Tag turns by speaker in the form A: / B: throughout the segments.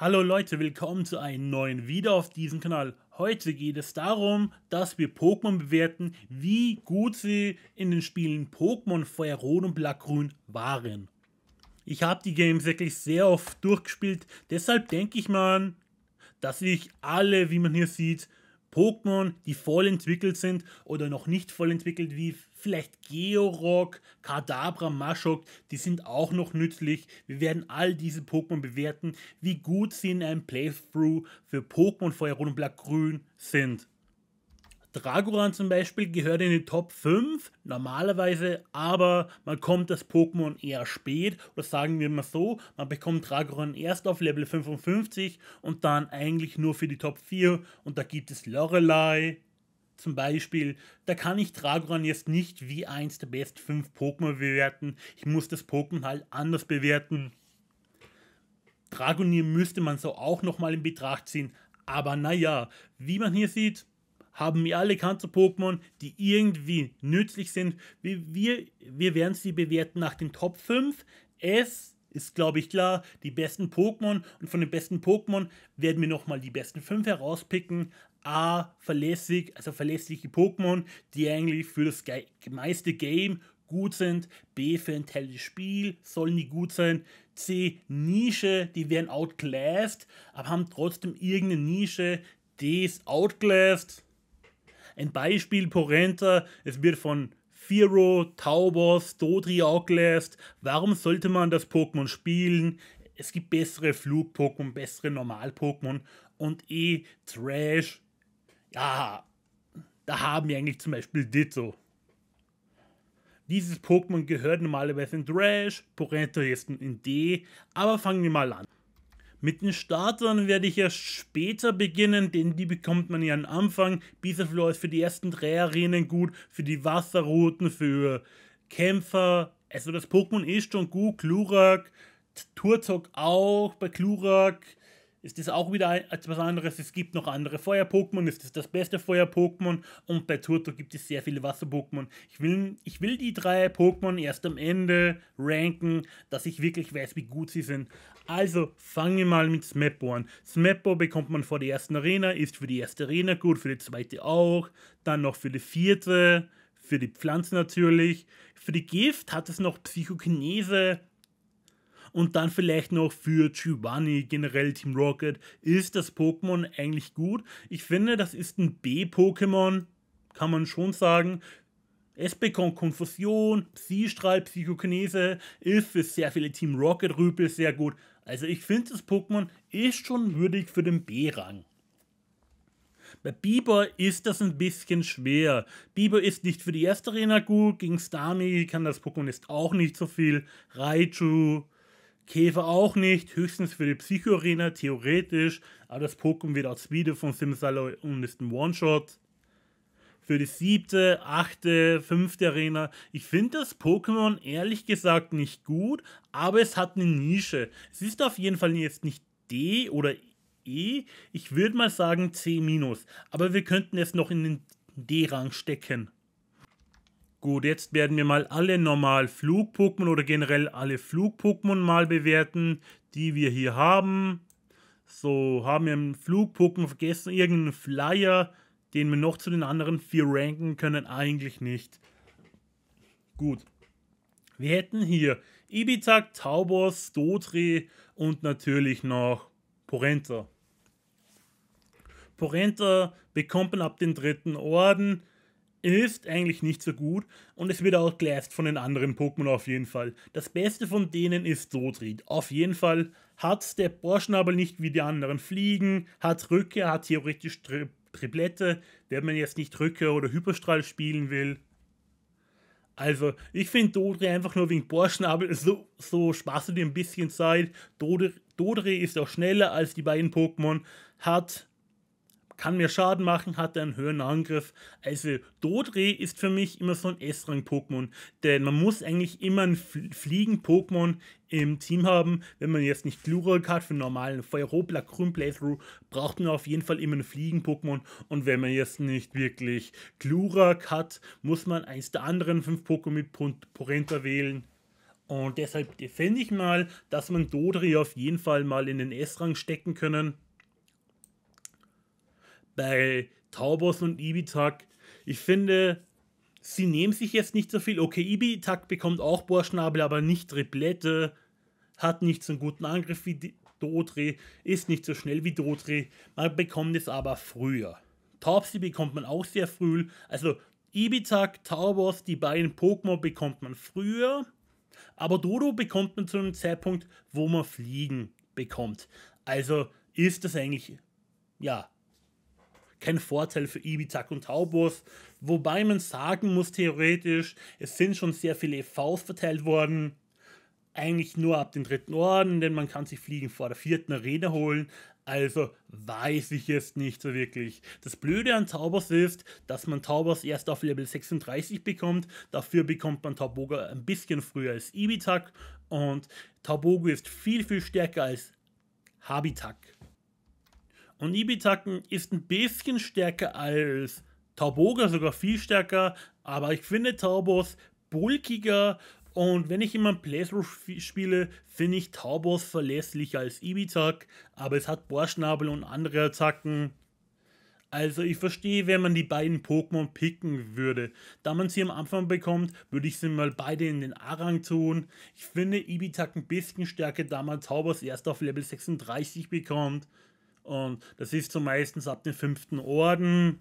A: Hallo Leute, willkommen zu einem neuen Video auf diesem Kanal. Heute geht es darum, dass wir Pokémon bewerten, wie gut sie in den Spielen Pokémon Feuerrot und Blattgrün waren. Ich habe die Games wirklich sehr oft durchgespielt, deshalb denke ich mal, dass ich alle, wie man hier sieht, Pokémon, die voll entwickelt sind oder noch nicht voll entwickelt, wie vielleicht Georock, Kadabra, Mashok, die sind auch noch nützlich. Wir werden all diese Pokémon bewerten, wie gut sie in einem Playthrough für Pokémon Feuerrot und Blattgrün sind. Dragoran zum Beispiel gehört in die Top 5 normalerweise, aber man kommt das Pokémon eher spät oder sagen wir mal so, man bekommt Dragoran erst auf Level 55 und dann eigentlich nur für die Top 4 und da gibt es Lorelei, zum Beispiel, da kann ich Dragoran jetzt nicht wie eins der Best 5 Pokémon bewerten. Ich muss das Pokémon halt anders bewerten. Dragonier müsste man so auch nochmal in Betracht ziehen. Aber naja, wie man hier sieht, haben wir alle Kanto-Pokémon, die irgendwie nützlich sind. Wir, wir, wir werden sie bewerten nach den Top 5. Es ist, glaube ich, klar, die besten Pokémon. Und von den besten Pokémon werden wir nochmal die besten 5 herauspicken. A, verlässlich, also verlässliche Pokémon, die eigentlich für das meiste Game gut sind. B, für ein Teil Spiel sollen die gut sein. C, Nische, die werden outclassed, aber haben trotzdem irgendeine Nische. D ist outclassed, ein Beispiel Porenta, es wird von Firo, Taubos, Dodri auch gelesen. Warum sollte man das Pokémon spielen? Es gibt bessere Flug-Pokémon, bessere Normal-Pokémon und eh Trash. Ja, da haben wir eigentlich zum Beispiel Ditto. Dieses Pokémon gehört normalerweise in Trash, Porento ist in D, aber fangen wir mal an. Mit den Startern werde ich erst später beginnen, denn die bekommt man ja am Anfang. Bisaflor ist für die ersten drei Arenen gut, für die Wasserrouten, für Kämpfer. Also das Pokémon ist schon gut. Glurak, Turtok auch bei Glurak ist das auch wieder etwas anderes. Es gibt noch andere Feuer-Pokémon, ist das das beste Feuer-Pokémon und bei Turtok gibt es sehr viele Wasser-Pokémon. Ich will, ich will die drei Pokémon erst am Ende ranken, dass ich wirklich weiß, wie gut sie sind. Also fangen wir mal mit Smepbo an. Smepbo bekommt man vor der ersten Arena, ist für die erste Arena gut, für die zweite auch, dann noch für die vierte, für die Pflanze natürlich. Für die Gift hat es noch Psychokinese, und dann vielleicht noch für Giovanni, generell Team Rocket, ist das Pokémon eigentlich gut? Ich finde, das ist ein B-Pokémon, kann man schon sagen. Es bekommt Konfusion, Psystrahl, Psychokinese, ist für sehr viele Team Rocket-Rüpel sehr gut. Also ich finde, das Pokémon ist schon würdig für den B-Rang. Bei Bieber ist das ein bisschen schwer. Bieber ist nicht für die erste Arena gut, gegen Stami kann das Pokémon jetzt auch nicht so viel. Raichu, Käfer auch nicht, höchstens für die Psycho-Arena, theoretisch, aber das Pokémon wird aus Speede von Simsalo und ist ein One-Shot. Für die siebte, achte, fünfte Arena. Ich finde das Pokémon ehrlich gesagt nicht gut, aber es hat eine Nische. Es ist auf jeden Fall jetzt nicht D oder E. Ich würde mal sagen C-. Aber wir könnten es noch in den D-Rang stecken. Gut, jetzt werden wir mal alle normal Flug-Pokémon oder generell alle Flug-Pokémon mal bewerten, die wir hier haben. So, haben wir einen Flug-Pokémon vergessen, irgendeinen Flyer, den wir noch zu den anderen vier ranken können? Eigentlich nicht. Gut. Wir hätten hier Ibitag, Taubos, Dotri und natürlich noch Porenta. Porenta bekommt man ab dem dritten Orden ist eigentlich nicht so gut und es wird auch outclassed von den anderen Pokémon auf jeden Fall. Das Beste von denen ist Sodrit. Auf jeden Fall hat der Borschnabel nicht wie die anderen Fliegen, hat Rücke, hat theoretisch Tri Triplette, wenn man jetzt nicht Rücke oder Hyperstrahl spielen will. Also, ich finde Dodri einfach nur wegen Borschnabel, so, so sparst du dir ein bisschen Zeit. Dodri ist auch schneller als die beiden Pokémon, hat kann mehr Schaden machen, hat einen höheren Angriff. Also Dodre ist für mich immer so ein S-Rang-Pokémon, denn man muss eigentlich immer ein Fliegen-Pokémon im Team haben. Wenn man jetzt nicht Glurak hat für einen normalen Feuerobler Grün Playthrough, braucht man auf jeden Fall immer ein Fliegen-Pokémon. Und wenn man jetzt nicht wirklich Glurak hat, muss man eins der anderen fünf Pokémon mit Porenta wählen. Und deshalb finde ich mal, dass man Dodri auf jeden Fall mal in den S-Rang stecken können bei Taubos und Ibitak, ich finde, sie nehmen sich jetzt nicht so viel. Okay, Ibitak bekommt auch Bohrschnabel, aber nicht Triplette, hat nicht so einen guten Angriff wie Dodre, ist nicht so schnell wie Dodre. Man bekommt es aber früher. Taubsi bekommt man auch sehr früh. Also Ibitak, Taubos, die beiden Pokémon bekommt man früher. Aber Dodo bekommt man zu einem Zeitpunkt, wo man Fliegen bekommt. Also ist das eigentlich, ja, kein Vorteil für Ibitak und Taubos. Wobei man sagen muss, theoretisch, es sind schon sehr viele EVs verteilt worden. Eigentlich nur ab dem dritten Orden, denn man kann sich Fliegen vor der vierten Arena holen. Also weiß ich es nicht so wirklich. Das Blöde an Taubos ist, dass man Taubos erst auf Level 36 bekommt. Dafür bekommt man Tauboga ein bisschen früher als Ibitak. Und Taubogo ist viel, viel stärker als Habitak. Und Ibitaken ist ein bisschen stärker als Tauboga, sogar viel stärker. Aber ich finde Taubos bulkiger. Und wenn ich immer ein Playthrough spiele, finde ich Taubos verlässlicher als Ibitak. Aber es hat Bohrschnabel und andere Attacken. Also ich verstehe, wenn man die beiden Pokémon picken würde. Da man sie am Anfang bekommt, würde ich sie mal beide in den A-Rang tun. Ich finde Ibitak ein bisschen stärker, da man Taubos erst auf Level 36 bekommt. Und das ist so meistens ab dem fünften Orden.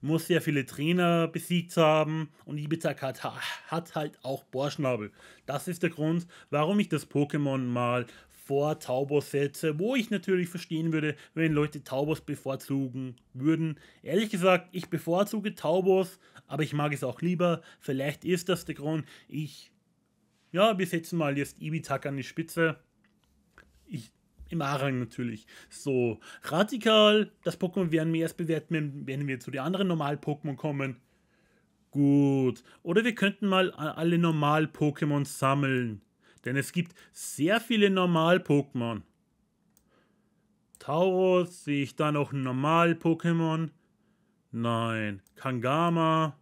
A: Muss sehr viele Trainer besiegt haben und Ibiza hat, hat halt auch Borschnabel. Das ist der Grund, warum ich das Pokémon mal vor Taubos setze, wo ich natürlich verstehen würde, wenn Leute Taubos bevorzugen würden. Ehrlich gesagt, ich bevorzuge Taubos, aber ich mag es auch lieber. Vielleicht ist das der Grund. Ich, ja, wir setzen mal jetzt Ibitaka an die Spitze. Ich im Arang natürlich. So, radikal, das Pokémon werden wir erst bewerten, wenn wir zu den anderen Normal-Pokémon kommen. Gut. Oder wir könnten mal alle Normal-Pokémon sammeln. Denn es gibt sehr viele Normal-Pokémon. Tauros, sehe ich da noch ein Normal-Pokémon? Nein. Kangama.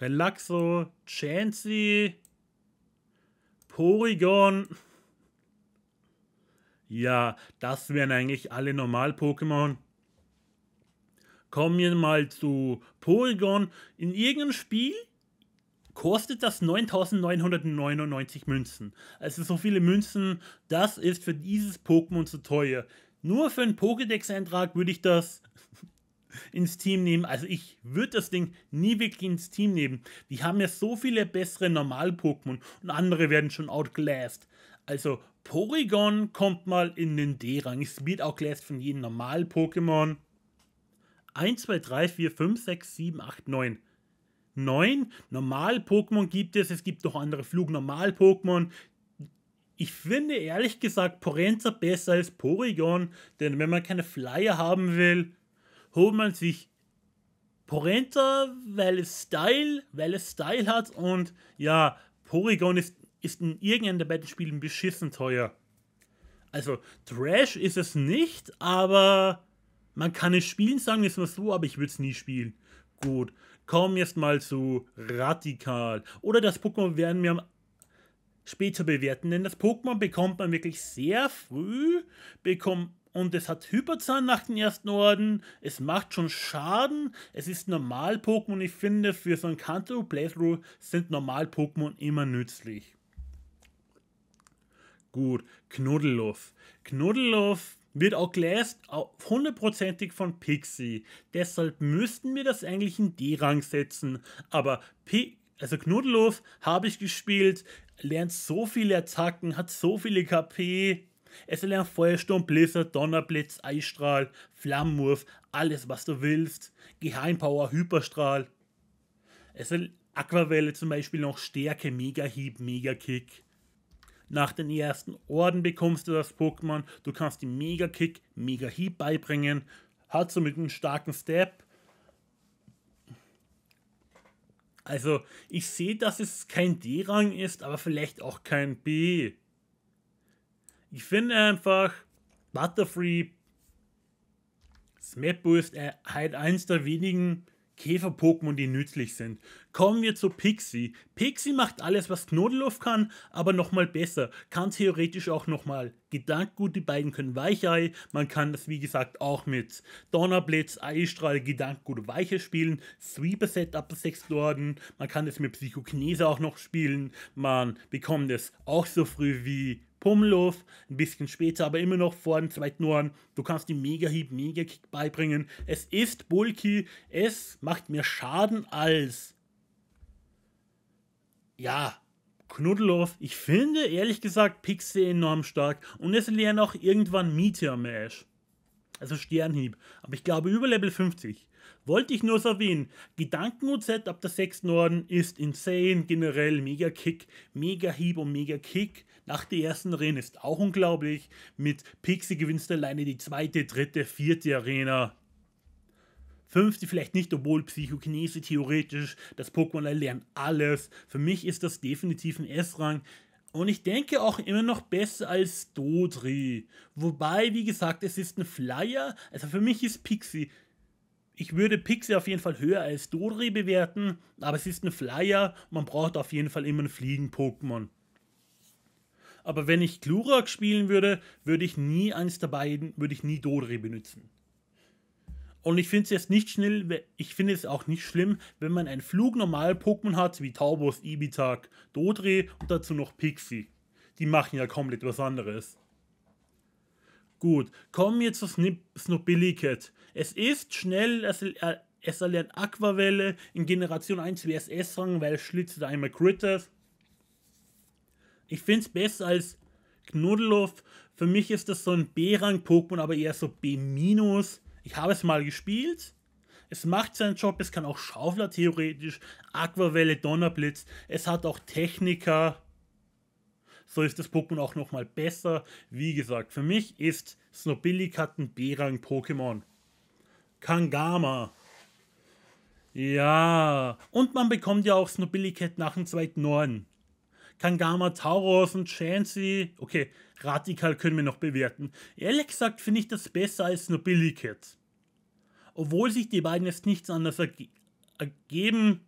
A: Relaxo. Chansey. Porygon. Ja, das wären eigentlich alle Normal-Pokémon. Kommen wir mal zu Porygon. In irgendeinem Spiel kostet das 9999 Münzen. Also so viele Münzen, das ist für dieses Pokémon zu teuer. Nur für einen Pokédex-Eintrag würde ich das ins Team nehmen. Also ich würde das Ding nie wirklich ins Team nehmen. Die haben ja so viele bessere Normal-Pokémon und andere werden schon outglassed. Also Porygon kommt mal in den D-Rang, Es wird auch gleich von jedem Normal-Pokémon. 1, 2, 3, 4, 5, 6, 7, 8, 9. 9 Normal-Pokémon gibt es, es gibt noch andere Flug-Normal-Pokémon. Ich finde ehrlich gesagt Porenza besser als Porygon, denn wenn man keine Flyer haben will, holt man sich Porenza, weil es Style, weil es Style hat und ja, Porygon ist ist in irgendeinem der beiden Spielen beschissen teuer. Also, Trash ist es nicht, aber man kann es spielen, sagen wir es mal so, aber ich würde es nie spielen. Gut, kommen jetzt mal zu Radikal. Oder das Pokémon werden wir später bewerten, denn das Pokémon bekommt man wirklich sehr früh, bekommt und es hat Hyperzahn nach dem ersten Orden, es macht schon Schaden, es ist normal Pokémon. Ich finde, für so ein Kanto-Playthrough sind normal Pokémon immer nützlich gut. Knuddelhoff. Knuddelhoff wird auch gläst hundertprozentig von Pixie. Deshalb müssten wir das eigentlich in D-Rang setzen. Aber P also Knuddelhoff habe ich gespielt, lernt so viele Attacken, hat so viele KP. Es lernt Feuersturm, Blizzard, Donnerblitz, Eisstrahl, Flammenwurf, alles was du willst. Geheimpower, Hyperstrahl. Es Aquavelle zum Beispiel noch Stärke, Mega Hieb, Mega Kick nach den ersten Orden bekommst du das Pokémon. Du kannst ihm Mega Kick, Mega Heat beibringen. Hat so mit einem starken Step. Also, ich sehe, dass es kein D-Rang ist, aber vielleicht auch kein B. Ich finde einfach, Butterfree Smepo ist äh, halt eins der wenigen Käfer-Pokémon, die nützlich sind. Kommen wir zu Pixie. Pixie macht alles, was Knodeluff kann, aber nochmal besser. Kann theoretisch auch nochmal. Gedankengut, die beiden können Weichei. Man kann das, wie gesagt, auch mit Donnerblitz, Eisstrahl, Gedankengut, Weiche spielen. Sweeper setup Upper Sex Man kann das mit Psychokinese auch noch spielen. Man bekommt es auch so früh wie Pummelhof, ein bisschen später, aber immer noch vor dem zweiten Ohren. Du kannst ihm Mega-Hieb, Mega-Kick beibringen. Es ist bulky, es macht mehr Schaden als. Ja, Knuddelhof. Ich finde, ehrlich gesagt, Pixie enorm stark und es lernen auch irgendwann Meteor Mash. Also Sternhieb. Aber ich glaube über Level 50. Wollte ich nur so erwähnen. Gedanken-OZ ab der 6. Norden ist insane. Generell mega Kick, mega Hieb und mega Kick nach der ersten Arena ist auch unglaublich. Mit Pixie gewinnst du alleine die zweite, dritte, vierte Arena. Fünfte vielleicht nicht, obwohl Psychokinese theoretisch, das Pokémon erlernt alles. Für mich ist das definitiv ein S-Rang. Und ich denke auch immer noch besser als Dodri. Wobei, wie gesagt, es ist ein Flyer. Also für mich ist Pixie. Ich würde Pixie auf jeden Fall höher als Dodri bewerten, aber es ist ein Flyer. Man braucht auf jeden Fall immer ein Fliegen-Pokémon aber wenn ich Glurak spielen würde, würde ich nie eins der beiden, würde ich nie Dodri benutzen. Und ich finde es jetzt nicht schnell, ich finde es auch nicht schlimm, wenn man ein Flugnormal-Pokémon hat, wie Taubos, Ibitak, Dodre und dazu noch Pixie. Die machen ja komplett was anderes. Gut, kommen wir zu Snip Es ist schnell, es, äh, es erlernt Aquavelle in Generation 1 WSS-Rang, weil es da einmal Critters ich finde es besser als Knuddelhoff. Für mich ist das so ein B-Rang-Pokémon, aber eher so B-. Ich habe es mal gespielt. Es macht seinen Job, es kann auch Schaufler theoretisch, Aquavelle, Donnerblitz, es hat auch Techniker. So ist das Pokémon auch nochmal besser. Wie gesagt, für mich ist Snobillicat ein B-Rang-Pokémon. Kangama. Ja, und man bekommt ja auch Snobillicat nach dem zweiten Norden. Kangama, Tauros und Chansey. Okay, radikal können wir noch bewerten. Ehrlich gesagt finde ich das besser als Nobility Obwohl sich die beiden jetzt nichts anderes erge ergeben.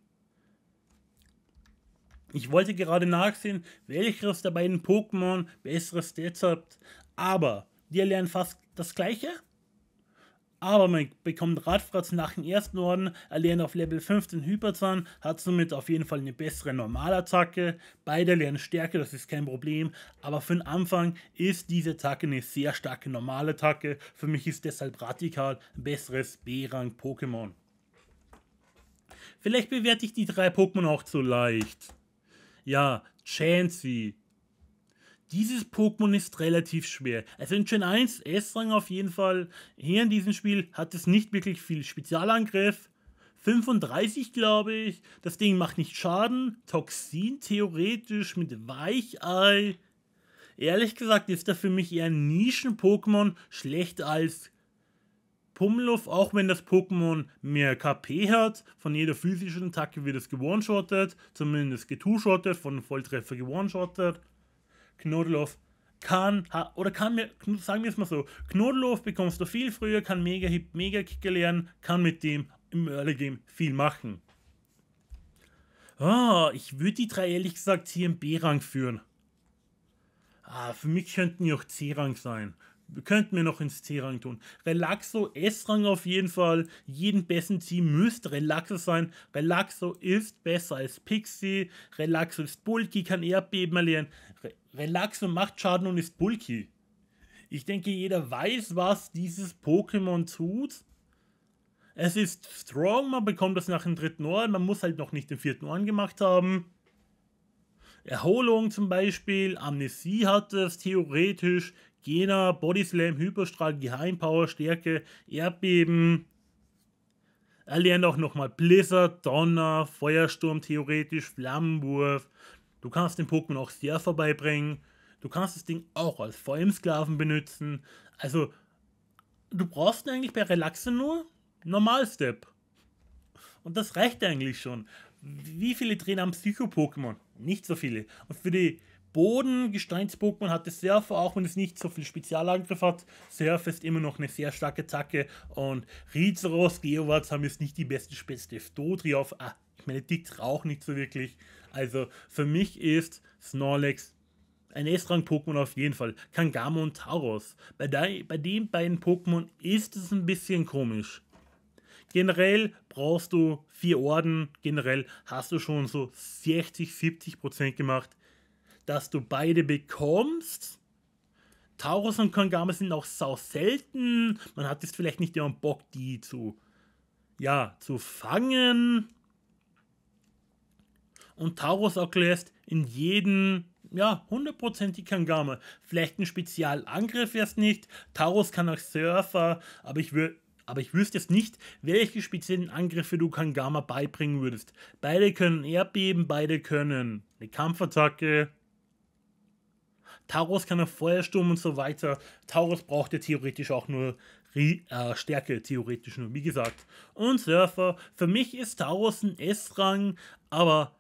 A: Ich wollte gerade nachsehen, welches der beiden Pokémon bessere Stats hat, aber die erlernen fast das gleiche aber man bekommt Radfratz nach dem ersten Orden, erlernt auf Level 15 Hyperzahn, hat somit auf jeden Fall eine bessere Normalattacke. Beide lernen Stärke, das ist kein Problem, aber für den Anfang ist diese Attacke eine sehr starke Normalattacke. Für mich ist deshalb radikal ein besseres B-Rang-Pokémon. Vielleicht bewerte ich die drei Pokémon auch zu leicht. Ja, Chansey, dieses Pokémon ist relativ schwer. Also in Gen 1, S-Rang auf jeden Fall, hier in diesem Spiel hat es nicht wirklich viel Spezialangriff. 35 glaube ich, das Ding macht nicht Schaden. Toxin theoretisch mit Weichei. Ehrlich gesagt ist er für mich eher ein Nischen-Pokémon, Schlecht als Pummeluff, auch wenn das Pokémon mehr KP hat, von jeder physischen Attacke wird es gewonshottet, zumindest getushottet, von Volltreffer gewonshottet. Knurloff kann, oder kann mir, sagen wir es mal so, Knurloff bekommst du viel früher, kann mega Hip, mega Kicker lernen, kann mit dem im Early Game viel machen. Ah, ich würde die drei ehrlich gesagt hier im B-Rang führen. Ah, für mich könnten die auch C-Rang sein. Könnt mir noch ins C-Rang tun. Relaxo, S-Rang auf jeden Fall. Jeden besten Team müsste Relaxo sein. Relaxo ist besser als Pixie. Relaxo ist bulky, kann Erdbeben erlernen. Re Relaxo macht Schaden und ist bulky. Ich denke, jeder weiß, was dieses Pokémon tut. Es ist strong, man bekommt das nach dem dritten Ohr. Man muss halt noch nicht den vierten Ohren gemacht haben. Erholung zum Beispiel, Amnesie hat es theoretisch, Jena, Bodyslam, Hyperstrahl, Geheimpower, Stärke, Erdbeben. Er lernt auch nochmal Blizzard, Donner, Feuersturm theoretisch, Flammenwurf. Du kannst den Pokémon auch sehr vorbeibringen. Du kannst das Ding auch als VM-Sklaven benutzen. Also, du brauchst eigentlich bei Relaxe nur Normal-Step. Und das reicht eigentlich schon. Wie viele Trainer am Psycho-Pokémon? Nicht so viele. Und für die Boden. Gesteins-Pokémon hat das Surfer, auch wenn es nicht so viel Spezialangriff hat. Surfer ist immer noch eine sehr starke Attacke. Und Rizeros, Geowatz haben jetzt nicht die besten Spezies. Dodriov, ah, ich meine, Dix auch nicht so wirklich. Also für mich ist Snorlax ein S-Rang-Pokémon auf jeden Fall. Kangamo und Tauros. Bei, de bei den beiden Pokémon ist es ein bisschen komisch. Generell brauchst du vier Orden. Generell hast du schon so 60, 70 Prozent gemacht dass du beide bekommst. Taurus und Kangama sind auch sau selten. Man hat jetzt vielleicht nicht immer Bock, die zu, ja, zu fangen. Und Taurus auch lässt in jedem, ja, 100% die Kangama. Vielleicht ein Spezialangriff erst nicht. Taurus kann auch Surfer, aber ich würde aber ich wüsste jetzt nicht, welche speziellen Angriffe du Kangama beibringen würdest. Beide können Erdbeben, beide können eine Kampfattacke. Taurus kann auf Feuersturm und so weiter. Taurus braucht ja theoretisch auch nur Re äh, Stärke, theoretisch nur, wie gesagt. Und Surfer, für mich ist Taurus ein S-Rang, aber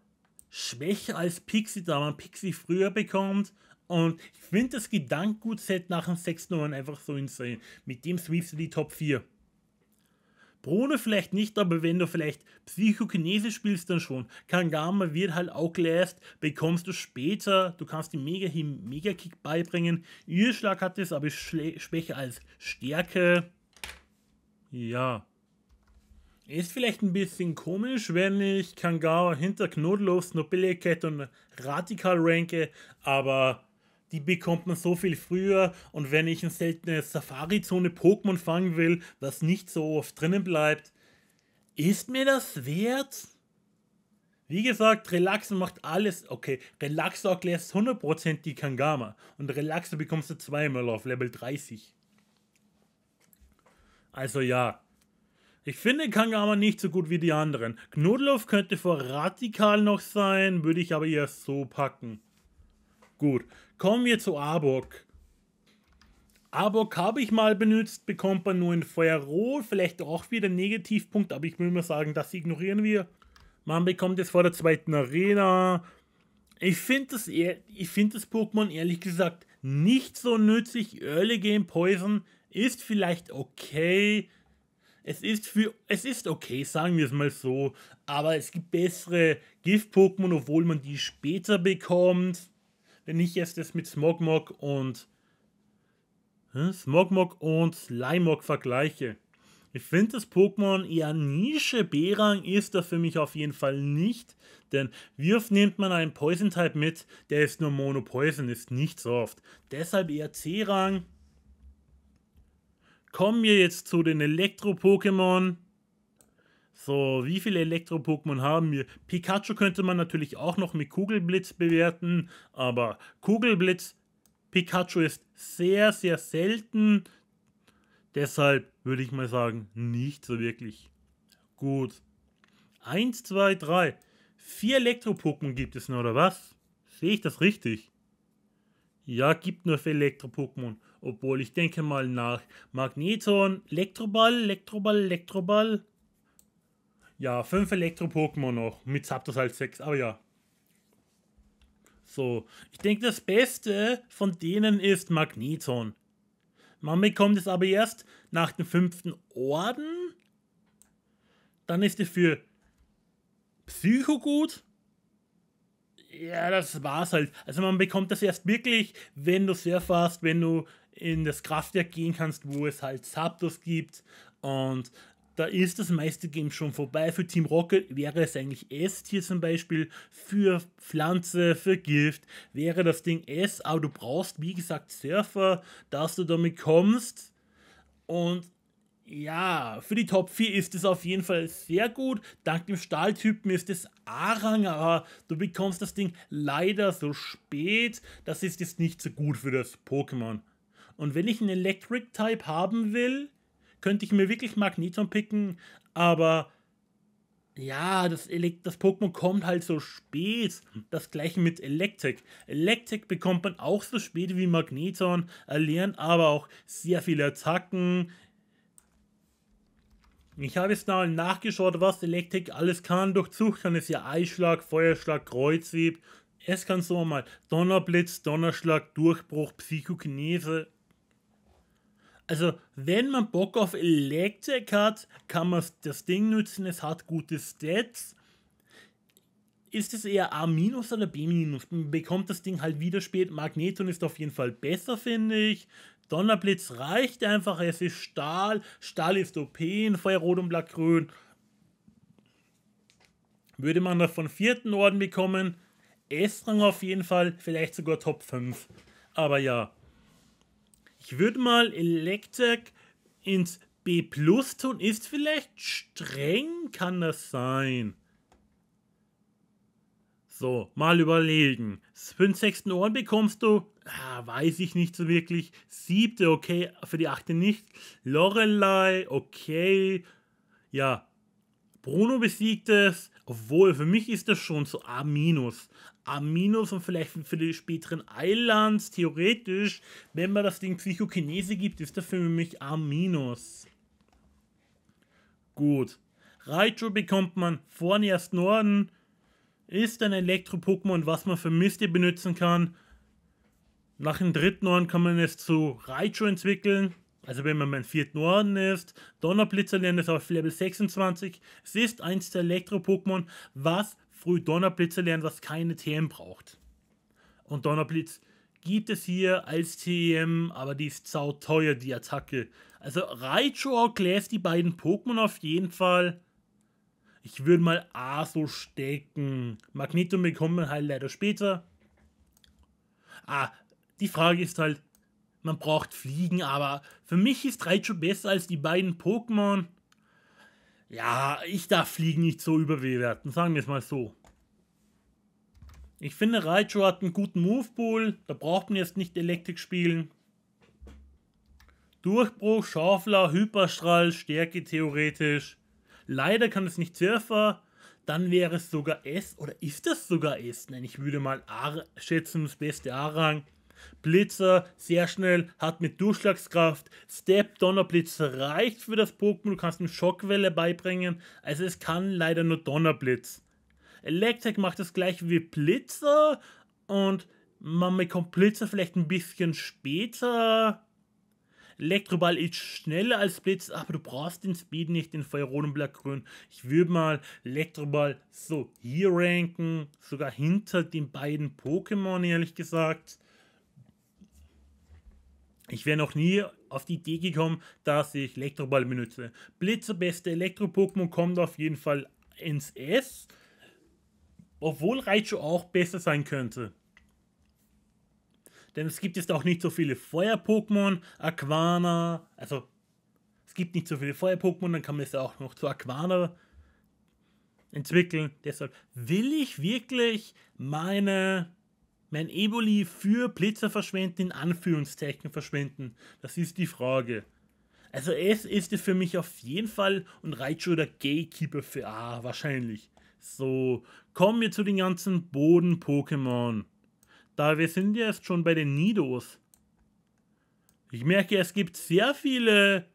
A: schwächer als Pixie, da man Pixie früher bekommt. Und ich finde das Gedankengut-Set nach dem 6-9 einfach so insane. Mit dem sweepst du die Top 4. Bruno vielleicht nicht, aber wenn du vielleicht Psychokinese spielst, dann schon. Kangama wird halt auch geläst, bekommst du später, du kannst ihm Mega, Mega Kick beibringen. Irrschlag hat es, aber schwächer als Stärke. Ja. Ist vielleicht ein bisschen komisch, wenn ich Kangawa hinter Knodelos, Nobilität und Radikal ranke, aber die bekommt man so viel früher. Und wenn ich eine seltene Safari-Zone Pokémon fangen will, was nicht so oft drinnen bleibt, ist mir das wert? Wie gesagt, Relaxo macht alles. Okay, Relaxo erklärt 100% die Kangama. Und Relaxo bekommst du zweimal auf Level 30. Also ja. Ich finde Kangama nicht so gut wie die anderen. Knuddelhoff könnte vor Radikal noch sein, würde ich aber eher so packen. Gut, Kommen wir zu Arbok. Arbok habe ich mal benutzt, bekommt man nur in Feuerrot, vielleicht auch wieder einen Negativpunkt, aber ich will mal sagen, das ignorieren wir. Man bekommt es vor der zweiten Arena. Ich finde das, find das Pokémon ehrlich gesagt nicht so nützlich. Early Game Poison ist vielleicht okay. Es ist, für, es ist okay, sagen wir es mal so. Aber es gibt bessere Gift-Pokémon, obwohl man die später bekommt. Wenn nicht jetzt das mit Smogmog und hm, Smogmog und Slimog vergleiche. Ich finde das Pokémon eher Nische. B-Rang ist er für mich auf jeden Fall nicht. Denn wie oft nimmt man einen Poison-Type mit, der ist nur Mono-Poison, ist nicht so oft. Deshalb eher C-Rang. Kommen wir jetzt zu den Elektro-Pokémon. So, wie viele Elektro-Pokémon haben wir? Pikachu könnte man natürlich auch noch mit Kugelblitz bewerten, aber Kugelblitz, Pikachu ist sehr, sehr selten. Deshalb würde ich mal sagen, nicht so wirklich gut. Eins, zwei, drei. Vier Elektro-Pokémon gibt es nur, oder was? Sehe ich das richtig? Ja, gibt nur für Elektro-Pokémon. Obwohl, ich denke mal nach Magneton, Elektroball, Elektroball, Elektroball. Ja, fünf Elektro-Pokémon noch. Mit Zapdos halt sechs, aber ja. So, ich denke, das Beste von denen ist Magneton. Man bekommt es aber erst nach dem fünften Orden. Dann ist es für Psycho gut. Ja, das war's halt. Also man bekommt das erst wirklich, wenn du Surf hast, wenn du in das Kraftwerk gehen kannst, wo es halt Zapdos gibt. Und da ist das meiste Game schon vorbei. Für Team Rocket wäre es eigentlich S hier zum Beispiel. Für Pflanze, für Gift wäre das Ding S. Aber du brauchst, wie gesagt, Surfer, dass du damit kommst. Und ja, für die Top 4 ist es auf jeden Fall sehr gut. Dank dem Stahltypen ist es A-Rang, aber du bekommst das Ding leider so spät. Das ist jetzt nicht so gut für das Pokémon. Und wenn ich einen Electric-Type haben will, könnte ich mir wirklich Magneton picken, aber ja, das, das Pokémon kommt halt so spät. Das gleiche mit Electric. Electric bekommt man auch so spät wie Magneton, erlernt aber auch sehr viele Attacken. Ich habe jetzt mal nachgeschaut, was Electric alles kann. Durch Zucht kann es ja Eischlag, Feuerschlag, Kreuzhieb. Es kann so mal Donnerblitz, Donnerschlag, Durchbruch, Psychokinese, also, wenn man Bock auf Electric hat, kann man das Ding nutzen. Es hat gute Stats. Ist es eher A- oder B-? Man bekommt das Ding halt wieder spät. Magneton ist auf jeden Fall besser, finde ich. Donnerblitz reicht einfach. Es ist Stahl. Stahl ist OP in Feuerrot und Blattgrün. Würde man das von vierten Orden bekommen, S-Rang auf jeden Fall, vielleicht sogar Top 5. Aber ja, ich würde mal Electric ins B plus tun. Ist vielleicht streng, kann das sein. So, mal überlegen. Für den sechsten Ohren bekommst du, ah, weiß ich nicht so wirklich. Siebte, okay, für die achte nicht. Lorelei, okay. Ja, Bruno besiegt es, obwohl für mich ist das schon so A-. Aminos und vielleicht für die späteren Islands. Theoretisch, wenn man das Ding Psychokinese gibt, ist das für mich Aminos. Gut. Raichu bekommt man vorne erst Norden. Ist ein Elektro-Pokémon, was man für Misty benutzen kann. Nach dem dritten Norden kann man es zu Raichu entwickeln. Also wenn man beim vierten Norden ist. Donnerblitzer lernt es auf Level 26. Es ist eins der Elektro-Pokémon, was früh Donnerblitze lernen, was keine TM braucht. Und Donnerblitz gibt es hier als TM, aber die ist teuer, die Attacke. Also Raichu outclass die beiden Pokémon auf jeden Fall. Ich würde mal Aso stecken. Magneto bekommen man halt leider später. Ah, die Frage ist halt, man braucht Fliegen, aber für mich ist Raichu besser als die beiden Pokémon. Ja, ich darf Fliegen nicht so überbewerten, sagen wir es mal so. Ich finde, Raichu hat einen guten Movepool, da braucht man jetzt nicht Elektrik spielen. Durchbruch, Schaufler, Hyperstrahl, Stärke theoretisch. Leider kann es nicht Surfer, dann wäre es sogar S, oder ist das sogar S? Nein, ich würde mal A schätzen, das beste A-Rang. Blitzer, sehr schnell, hat mit Durchschlagskraft. Step, Donnerblitz reicht für das Pokémon. Du kannst ihm Schockwelle beibringen. Also es kann leider nur Donnerblitz. Electric macht das gleiche wie Blitzer. Und man bekommt Blitzer vielleicht ein bisschen später. Elektroball ist schneller als Blitz, aber du brauchst den Speed nicht in Feuerrot und Blattgrün. Ich würde mal Elektroball so hier ranken, sogar hinter den beiden Pokémon, ehrlich gesagt. Ich wäre noch nie auf die Idee gekommen, dass ich Elektroball benutze. Blitzerbeste Elektro-Pokémon kommt auf jeden Fall ins S, obwohl Raichu auch besser sein könnte. Denn es gibt jetzt auch nicht so viele Feuer-Pokémon, Aquana, also es gibt nicht so viele Feuer-Pokémon, dann kann man es auch noch zu Aquana entwickeln. Deshalb will ich wirklich meine mein Eboli für Blitzer verschwenden, in Anführungszeichen verschwenden? Das ist die Frage. Also es ist es für mich auf jeden Fall und Raichu der Gatekeeper für A ah, wahrscheinlich. So, kommen wir zu den ganzen Boden-Pokémon. Da wir sind ja erst schon bei den Nidos. Ich merke, es gibt sehr viele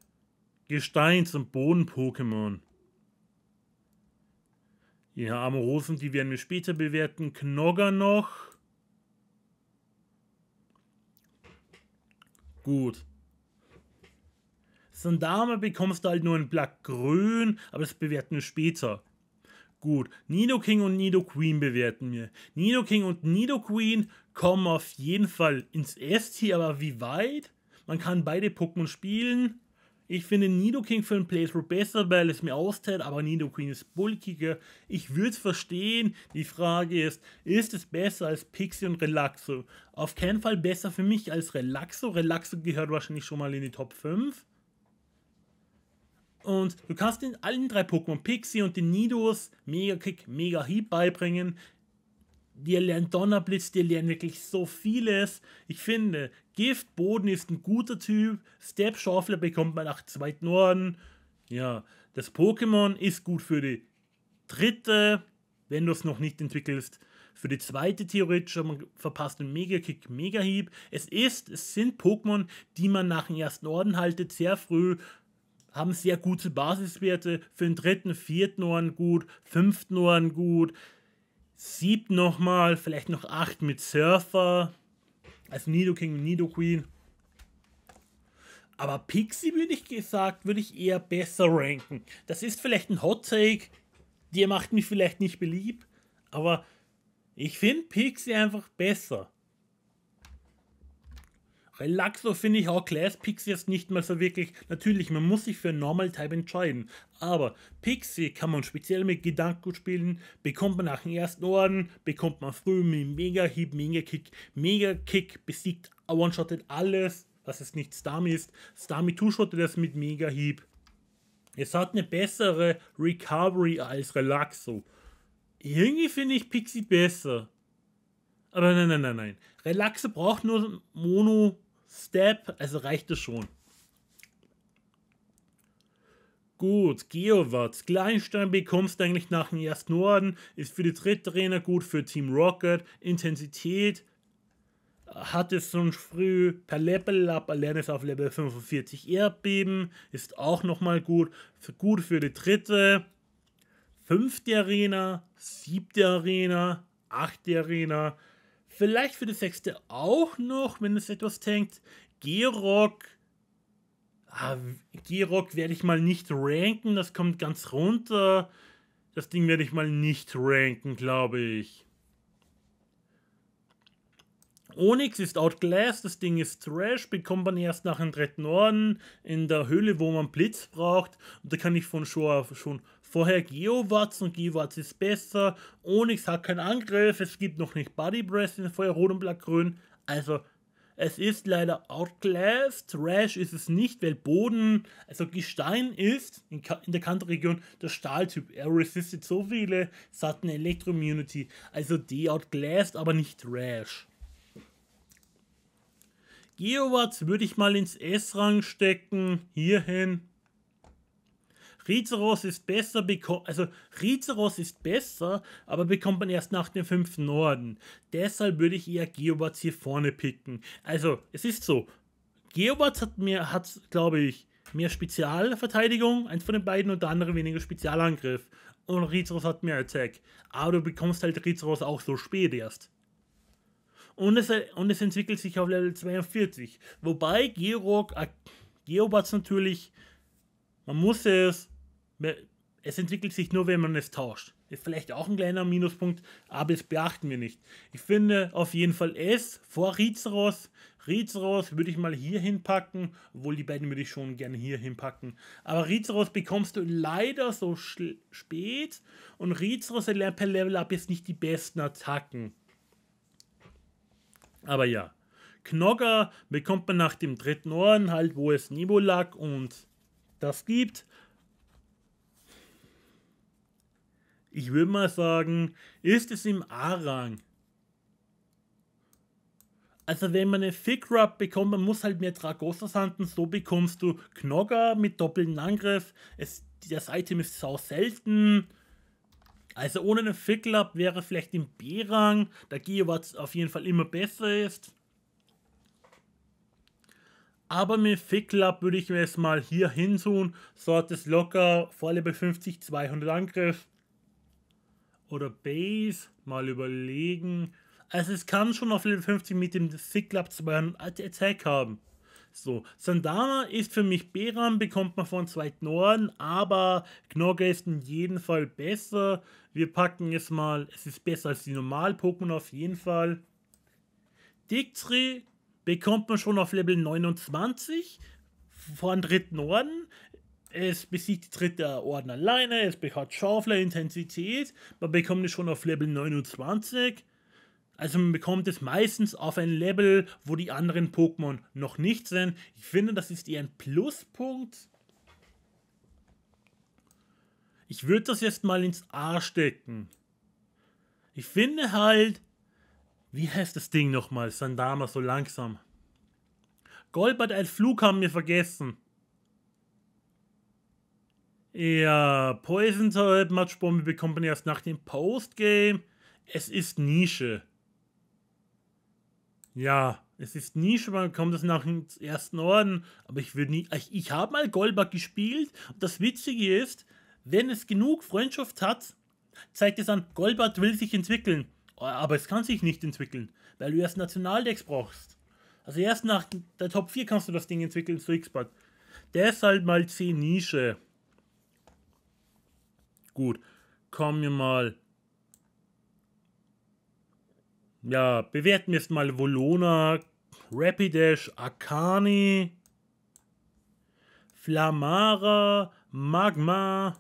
A: Gesteins- und Boden-Pokémon. Ja, Amorosen, die werden wir später bewerten. Knogger noch. gut. Sandama bekommst du halt nur in Blatt Grün, aber das bewerten wir später. Gut, Nido King und Nido Queen bewerten wir. Nido King und Nido Queen kommen auf jeden Fall ins S-Tier, aber wie weit? Man kann beide Pokémon spielen. Ich finde Nido King für den Playthrough besser, weil es mir austeilt, aber Nido Queen ist bulkiger. Ich würde es verstehen. Die Frage ist, ist es besser als Pixie und Relaxo? Auf keinen Fall besser für mich als Relaxo. Relaxo gehört wahrscheinlich schon mal in die Top 5. Und du kannst den allen drei Pokémon, Pixie und den Nidos, Mega Kick, Mega Heap beibringen wir lernen Donnerblitz, wir lernen wirklich so vieles. Ich finde, Giftboden ist ein guter Typ. Step Schaufler bekommt man nach zweiten Orden. Ja, das Pokémon ist gut für die dritte, wenn du es noch nicht entwickelst. Für die zweite theoretisch, man verpasst einen Mega-Kick, Mega-Hieb. Es ist, es sind Pokémon, die man nach dem ersten Orden haltet, sehr früh haben sehr gute Basiswerte für den dritten, vierten Ohren gut, fünften Ohren gut, Sieb nochmal, vielleicht noch 8 mit Surfer. Als Nido King, Nido Queen. Aber Pixie, würde ich gesagt, würde ich eher besser ranken. Das ist vielleicht ein Hot Take. Der macht mich vielleicht nicht beliebt. Aber ich finde Pixie einfach besser. Relaxo finde ich auch Class Picks jetzt nicht mal so wirklich. Natürlich, man muss sich für Normal Type entscheiden. Aber Pixie kann man speziell mit Gedanken spielen, bekommt man nach dem ersten Orden, bekommt man früh mit Mega-Hieb, Mega-Kick, Mega-Kick, besiegt, one-shottet alles, was es nicht Starmie ist. Starmie two-shottet es mit Mega-Hieb. Es hat eine bessere Recovery als Relaxo. Irgendwie finde ich Pixie besser. Aber nein, nein, nein, nein. Relaxo braucht nur Mono Step, also reicht es schon. Gut, Geowatz. Kleinstein bekommst du eigentlich nach dem ersten Norden, ist für die Dritttrainer gut, für Team Rocket. Intensität hat es schon früh per Level Up, erlernt es auf Level 45 Erdbeben, ist auch nochmal gut. Für, gut für die dritte, fünfte Arena, siebte Arena, achte Arena, Vielleicht für die sechste auch noch, wenn es etwas tankt. Gerok. Ah, Gerok werde ich mal nicht ranken, das kommt ganz runter. Das Ding werde ich mal nicht ranken, glaube ich. Onyx ist Outglass, das Ding ist Trash, bekommt man erst nach dem dritten Orden in der Höhle, wo man Blitz braucht. Und da kann ich von Shoah schon Vorher Geowatz und Geowatz ist besser. Onyx hat keinen Angriff. Es gibt noch nicht Body Breath in Feuer Rot und Blatt-Grün. Also, es ist leider outclassed. Rash ist es nicht, weil Boden, also Gestein ist in, in der Kantenregion der Stahltyp. Er resistet so viele, es hat eine Elektro-Immunity. Also die outclassed aber nicht Rash. Geowatz würde ich mal ins S-Rang stecken, hierhin. Rizeros ist besser, also Rizeros ist besser, aber bekommt man erst nach dem 5. Norden. Deshalb würde ich eher Geobatz hier vorne picken. Also, es ist so. Geobatz hat mir, hat, glaube ich, mehr Spezialverteidigung, eins von den beiden und der andere weniger Spezialangriff. Und Rizeros hat mehr Attack. Aber du bekommst halt Rizeros auch so spät erst. Und es, und es, entwickelt sich auf Level 42. Wobei Georg, äh, natürlich, man muss es es entwickelt sich nur, wenn man es tauscht. Ist vielleicht auch ein kleiner Minuspunkt, aber das beachten wir nicht. Ich finde auf jeden Fall S vor Rizeros. Rizeros würde ich mal hier hinpacken, obwohl die beiden würde ich schon gerne hier hinpacken. Aber Rizeros bekommst du leider so spät und Rizeros erlernt per Level Up jetzt nicht die besten Attacken. Aber ja, Knogger bekommt man nach dem dritten Ohren halt, wo es Nibolag und das gibt. Ich würde mal sagen, ist es im A-Rang? Also wenn man eine Thick Rub bekommt, man muss halt mehr Dragosas handen, so bekommst du Knogger mit doppelten Angriff. Es, das Item ist sau selten. Also ohne eine Thick Rub wäre vielleicht im B-Rang, da Geowatts auf jeden Fall immer besser ist. Aber mit Thick Rub würde ich mir jetzt mal hier hin tun, so hat es locker, vor allem 50, 200 Angriff oder Base mal überlegen. Also es kann schon auf Level 50 mit dem 2 200 Attack haben. So, Sandana ist für mich Beram, bekommt man von Zweit Norden, aber Gnorga ist in jedem Fall besser. Wir packen es mal, es ist besser als die Normal-Pokémon auf jeden Fall. Dictri bekommt man schon auf Level 29 von Dritten Norden. Es besiegt die dritte Orden alleine, es bekommt Schaufler Intensität, man bekommt es schon auf Level 29. Also man bekommt es meistens auf ein Level, wo die anderen Pokémon noch nicht sind. Ich finde, das ist eher ein Pluspunkt. Ich würde das jetzt mal ins A stecken. Ich finde halt, wie heißt das Ding nochmal? Sandama so langsam. Golbert als Flug haben wir vergessen. Ja, Poison Type halt Match Bombe bekommt man erst nach dem Postgame. Es ist Nische. Ja, es ist Nische, man bekommt es nach dem ersten Orden. Aber ich würde nie. Ich, ich habe mal Golbach gespielt. Und das Witzige ist, wenn es genug Freundschaft hat, zeigt es an, Golbart will sich entwickeln. Aber es kann sich nicht entwickeln, weil du erst Nationaldecks brauchst. Also erst nach der Top 4 kannst du das Ding entwickeln zu X-Bad. Deshalb mal 10 Nische gut. Komm mir mal. Ja, bewerten wir jetzt mal Volona, Rapidash, Akani, Flamara, Magma.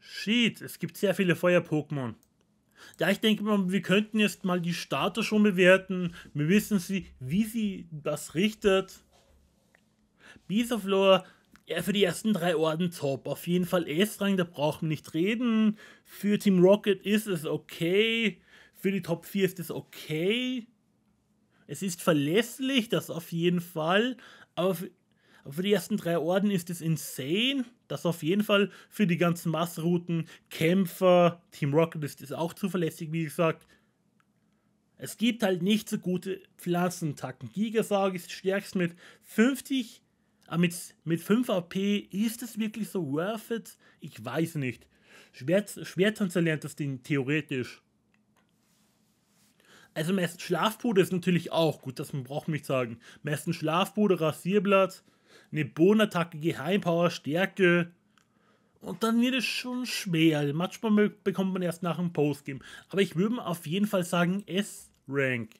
A: Shit, es gibt sehr viele Feuer-Pokémon. Ja, ich denke mal, wir könnten jetzt mal die Starter schon bewerten. Wir wissen sie, wie sie das richtet. Bisaflor ja, für die ersten drei Orden top. Auf jeden Fall S-Rang, da brauchen wir nicht reden. Für Team Rocket ist es okay. Für die Top 4 ist es okay. Es ist verlässlich, das auf jeden Fall. Aber für, aber für die ersten drei Orden ist es insane. Das auf jeden Fall. Für die ganzen Massrouten, Kämpfer, Team Rocket ist es auch zuverlässig, wie gesagt. Es gibt halt nicht so gute Pflanzentacken. Gigasauger ist stärkst mit 50 aber ah, mit, mit 5 AP ist es wirklich so worth it? Ich weiß nicht. Schwert, lernt das Ding theoretisch. Also im Schlafpuder ist natürlich auch gut, das braucht mich sagen. Im Schlafpuder, Rasierblatt, eine Bohnenattacke, Geheimpower, Stärke. Und dann wird es schon schwer. Manchmal bekommt man erst nach dem Postgame. Aber ich würde auf jeden Fall sagen S-Rank.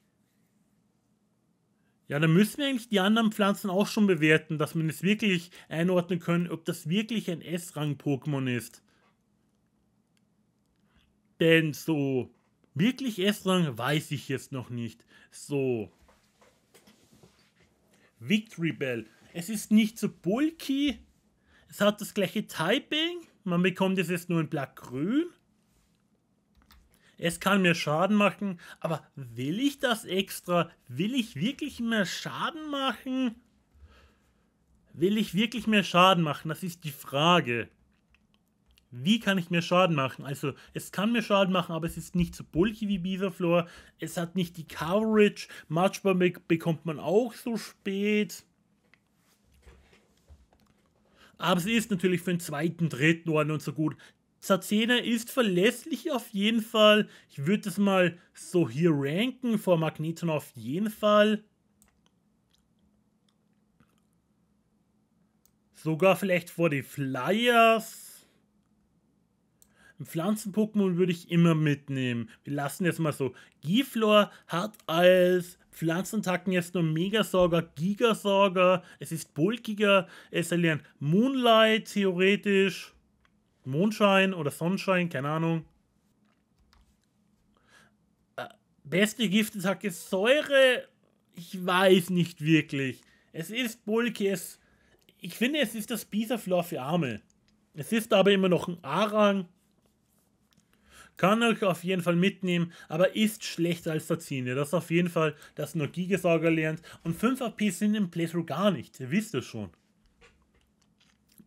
A: Ja, dann müssen wir eigentlich die anderen Pflanzen auch schon bewerten, dass wir es wirklich einordnen können, ob das wirklich ein S-Rang-Pokémon ist. Denn so wirklich S-Rang weiß ich jetzt noch nicht. So. Victory Bell. Es ist nicht so bulky. Es hat das gleiche Typing. Man bekommt es jetzt nur in Blattgrün es kann mir Schaden machen, aber will ich das extra? Will ich wirklich mehr Schaden machen? Will ich wirklich mehr Schaden machen? Das ist die Frage. Wie kann ich mir Schaden machen? Also, es kann mir Schaden machen, aber es ist nicht so bulky wie Bisaflor. Es hat nicht die Coverage. Matchbomb bekommt man auch so spät. Aber es ist natürlich für den zweiten, dritten Ordner und so gut. Zazena ist verlässlich auf jeden Fall. Ich würde es mal so hier ranken vor Magneton auf jeden Fall. Sogar vielleicht vor die Flyers. Ein Pflanzen-Pokémon würde ich immer mitnehmen. Wir lassen jetzt mal so. Giflor hat als Pflanzentacken jetzt nur Megasauger, Gigasauger. Es ist bulkiger. Es erlernt Moonlight theoretisch. Mondschein oder Sonnenschein, keine Ahnung. Äh, beste Giftesacke Säure, ich weiß nicht wirklich. Es ist bulky, es, ich finde, es ist das Pisa-Floor für Arme. Es ist aber immer noch ein Arang. Kann euch auf jeden Fall mitnehmen, aber ist schlechter als Sazine. Das ist auf jeden Fall, das nur Gigasauger lernt. Und 5 AP sind im Playthrough gar nicht. Ihr wisst es schon.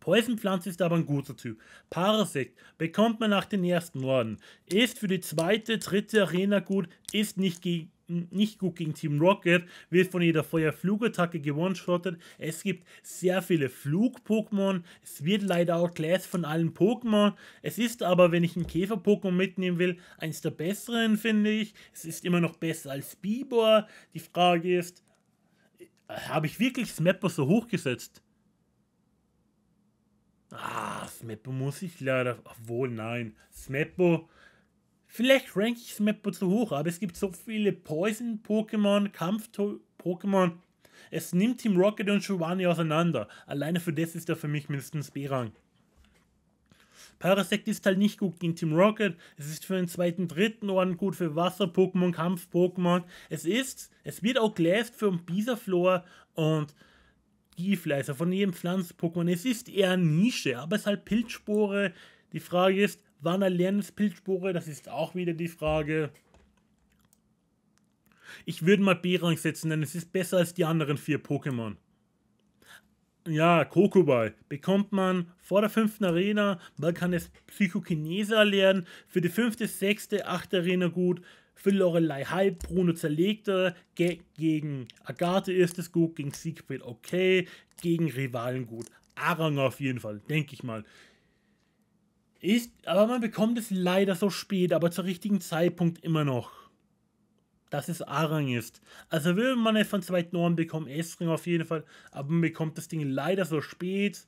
A: Poisonpflanze ist aber ein guter Typ. Parasekt bekommt man nach den ersten Orden. Ist für die zweite, dritte Arena gut, ist nicht, gegen, nicht gut gegen Team Rocket, wird von jeder Feuerflugattacke gewonshottet. Es gibt sehr viele Flug-Pokémon. Es wird leider auch Glass von allen Pokémon. Es ist aber, wenn ich ein Käfer-Pokémon mitnehmen will, eins der besseren, finde ich. Es ist immer noch besser als Bibor. Die Frage ist, äh, habe ich wirklich Smapper so hochgesetzt? Ah, Smeppo muss ich leider. Obwohl, nein. Smeppo. Vielleicht rank ich Smeppo zu hoch, aber es gibt so viele Poison-Pokémon, Kampf-Pokémon. Es nimmt Team Rocket und Giovanni auseinander. Alleine für das ist er für mich mindestens B-Rang. Parasect ist halt nicht gut gegen Team Rocket. Es ist für den zweiten, dritten Orden gut für Wasser-Pokémon, Kampf-Pokémon. Es ist, es wird auch geläst für Bisaflor und die von jedem Pflanz-Pokémon. Es ist eher Nische, aber es ist halt Pilzspore. Die Frage ist, wann erlernen es Pilzspore? Das ist auch wieder die Frage. Ich würde mal B-Rang setzen, denn es ist besser als die anderen vier Pokémon. Ja, Kokobai bekommt man vor der fünften Arena. Man kann es Psychokinese erlernen. Für die fünfte, sechste, achte Arena gut. Für Lorelei halb, Bruno zerlegte. Ge gegen Agathe ist es gut, gegen Siegfried okay, gegen Rivalen gut. Arang auf jeden Fall, denke ich mal. Ist, aber man bekommt es leider so spät, aber zur richtigen Zeitpunkt immer noch. Dass es Arang ist. Also will man es von zweiten Ohren bekommen, Estring auf jeden Fall, aber man bekommt das Ding leider so spät.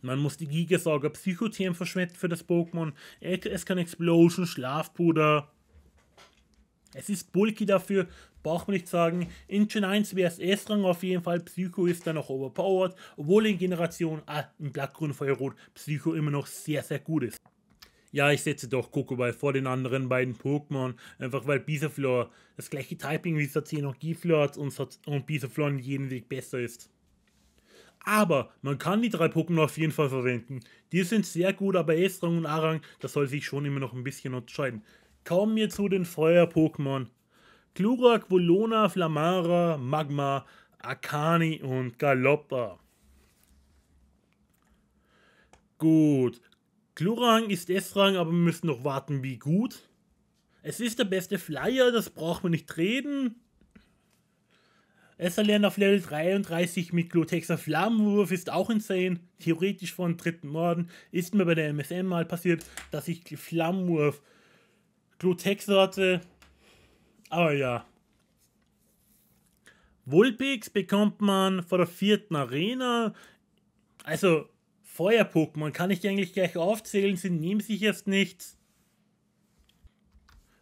A: Man muss die Gigasauger Psychotherm verschwenden für das Pokémon. Es kann Explosion, Schlafpuder. Es ist bulky dafür, braucht man nicht sagen. In Gen 1 wäre es S-Rang auf jeden Fall. Psycho ist dann noch overpowered, obwohl in Generation ah, in Feuer, Rot, Psycho immer noch sehr, sehr gut ist. Ja, ich setze doch Kokoball vor den anderen beiden Pokémon, einfach weil Bisaflor das gleiche Typing wie Sazeno Giflor hat und, und Bisaflor in jedem Weg besser ist. Aber man kann die drei Pokémon auf jeden Fall verwenden. Die sind sehr gut, aber Estrang und Arang, das soll sich schon immer noch ein bisschen unterscheiden. Kommen wir zu den Feuer-Pokémon. Glurak, Volona, Flamara, Magma, Akani und Galoppa. Gut. Glurak ist S-Rang, aber wir müssen noch warten, wie gut. Es ist der beste Flyer, das braucht man nicht reden. Esserlern auf Level 33 mit Glutexer Flammenwurf ist auch insane. Theoretisch von dritten Morden ist mir bei der MSM mal passiert, dass ich Flammenwurf Glutex-Sorte. Aber ja. Wulpix bekommt man vor der vierten Arena. Also Feuer-Pokémon kann ich eigentlich gleich aufzählen, sie nehmen sich erst nichts.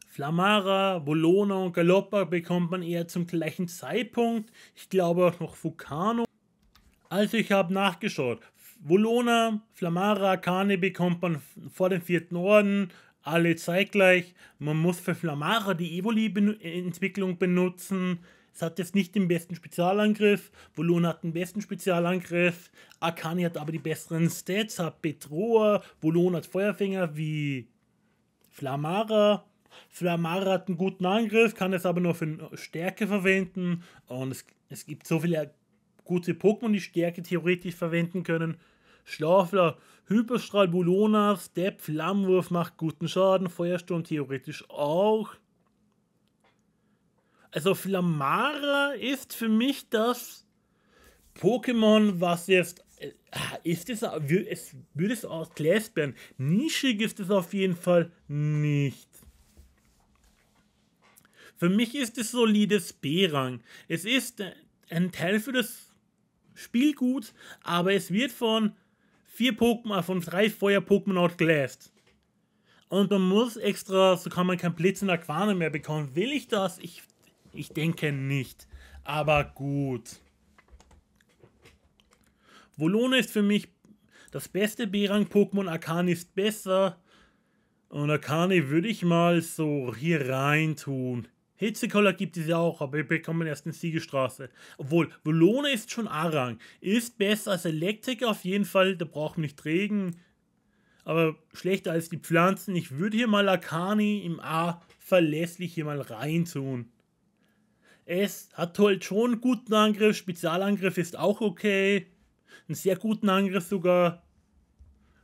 A: Flamara, Bologna und Galoppa bekommt man eher zum gleichen Zeitpunkt. Ich glaube auch noch Fukano. Also ich habe nachgeschaut. Volona, Flamara, Kane bekommt man vor dem vierten Orden, alle zeitgleich. Man muss für Flamara die Evoli-Entwicklung benutzen. Es hat jetzt nicht den besten Spezialangriff. Volon hat den besten Spezialangriff. Akani hat aber die besseren Stats, hat Bedroher. Volon hat Feuerfänger wie Flamara. Flamara hat einen guten Angriff, kann es aber nur für Stärke verwenden. Und es, es gibt so viele gute Pokémon, die Stärke theoretisch verwenden können. Schlafler Hyperstrahl Bulonas, Step, Flammenwurf macht guten Schaden, Feuersturm theoretisch auch. Also Flammara ist für mich das Pokémon, was jetzt äh, ist es, es würde es aus Class Nischig ist es auf jeden Fall nicht. Für mich ist es solides B-Rang. Es ist äh, ein Teil für das Spiel gut, aber es wird von vier Pokémon von drei Feuer-Pokémon outclassed. Und man muss extra, so kann man kein Blitz in Aquane mehr bekommen. Will ich das? Ich, ich denke nicht. Aber gut. Volone ist für mich das beste B-Rang-Pokémon. Arcani ist besser. Und Arcani würde ich mal so hier rein tun. Hitzekoller gibt es ja auch, aber wir bekommen erst eine Siegestraße. Obwohl, Bologna ist schon Arang. Ist besser als Elektriker auf jeden Fall, da braucht man nicht Regen. Aber schlechter als die Pflanzen. Ich würde hier mal Akani im A verlässlich hier mal rein tun. Es hat halt schon einen guten Angriff. Spezialangriff ist auch okay. Einen sehr guten Angriff sogar.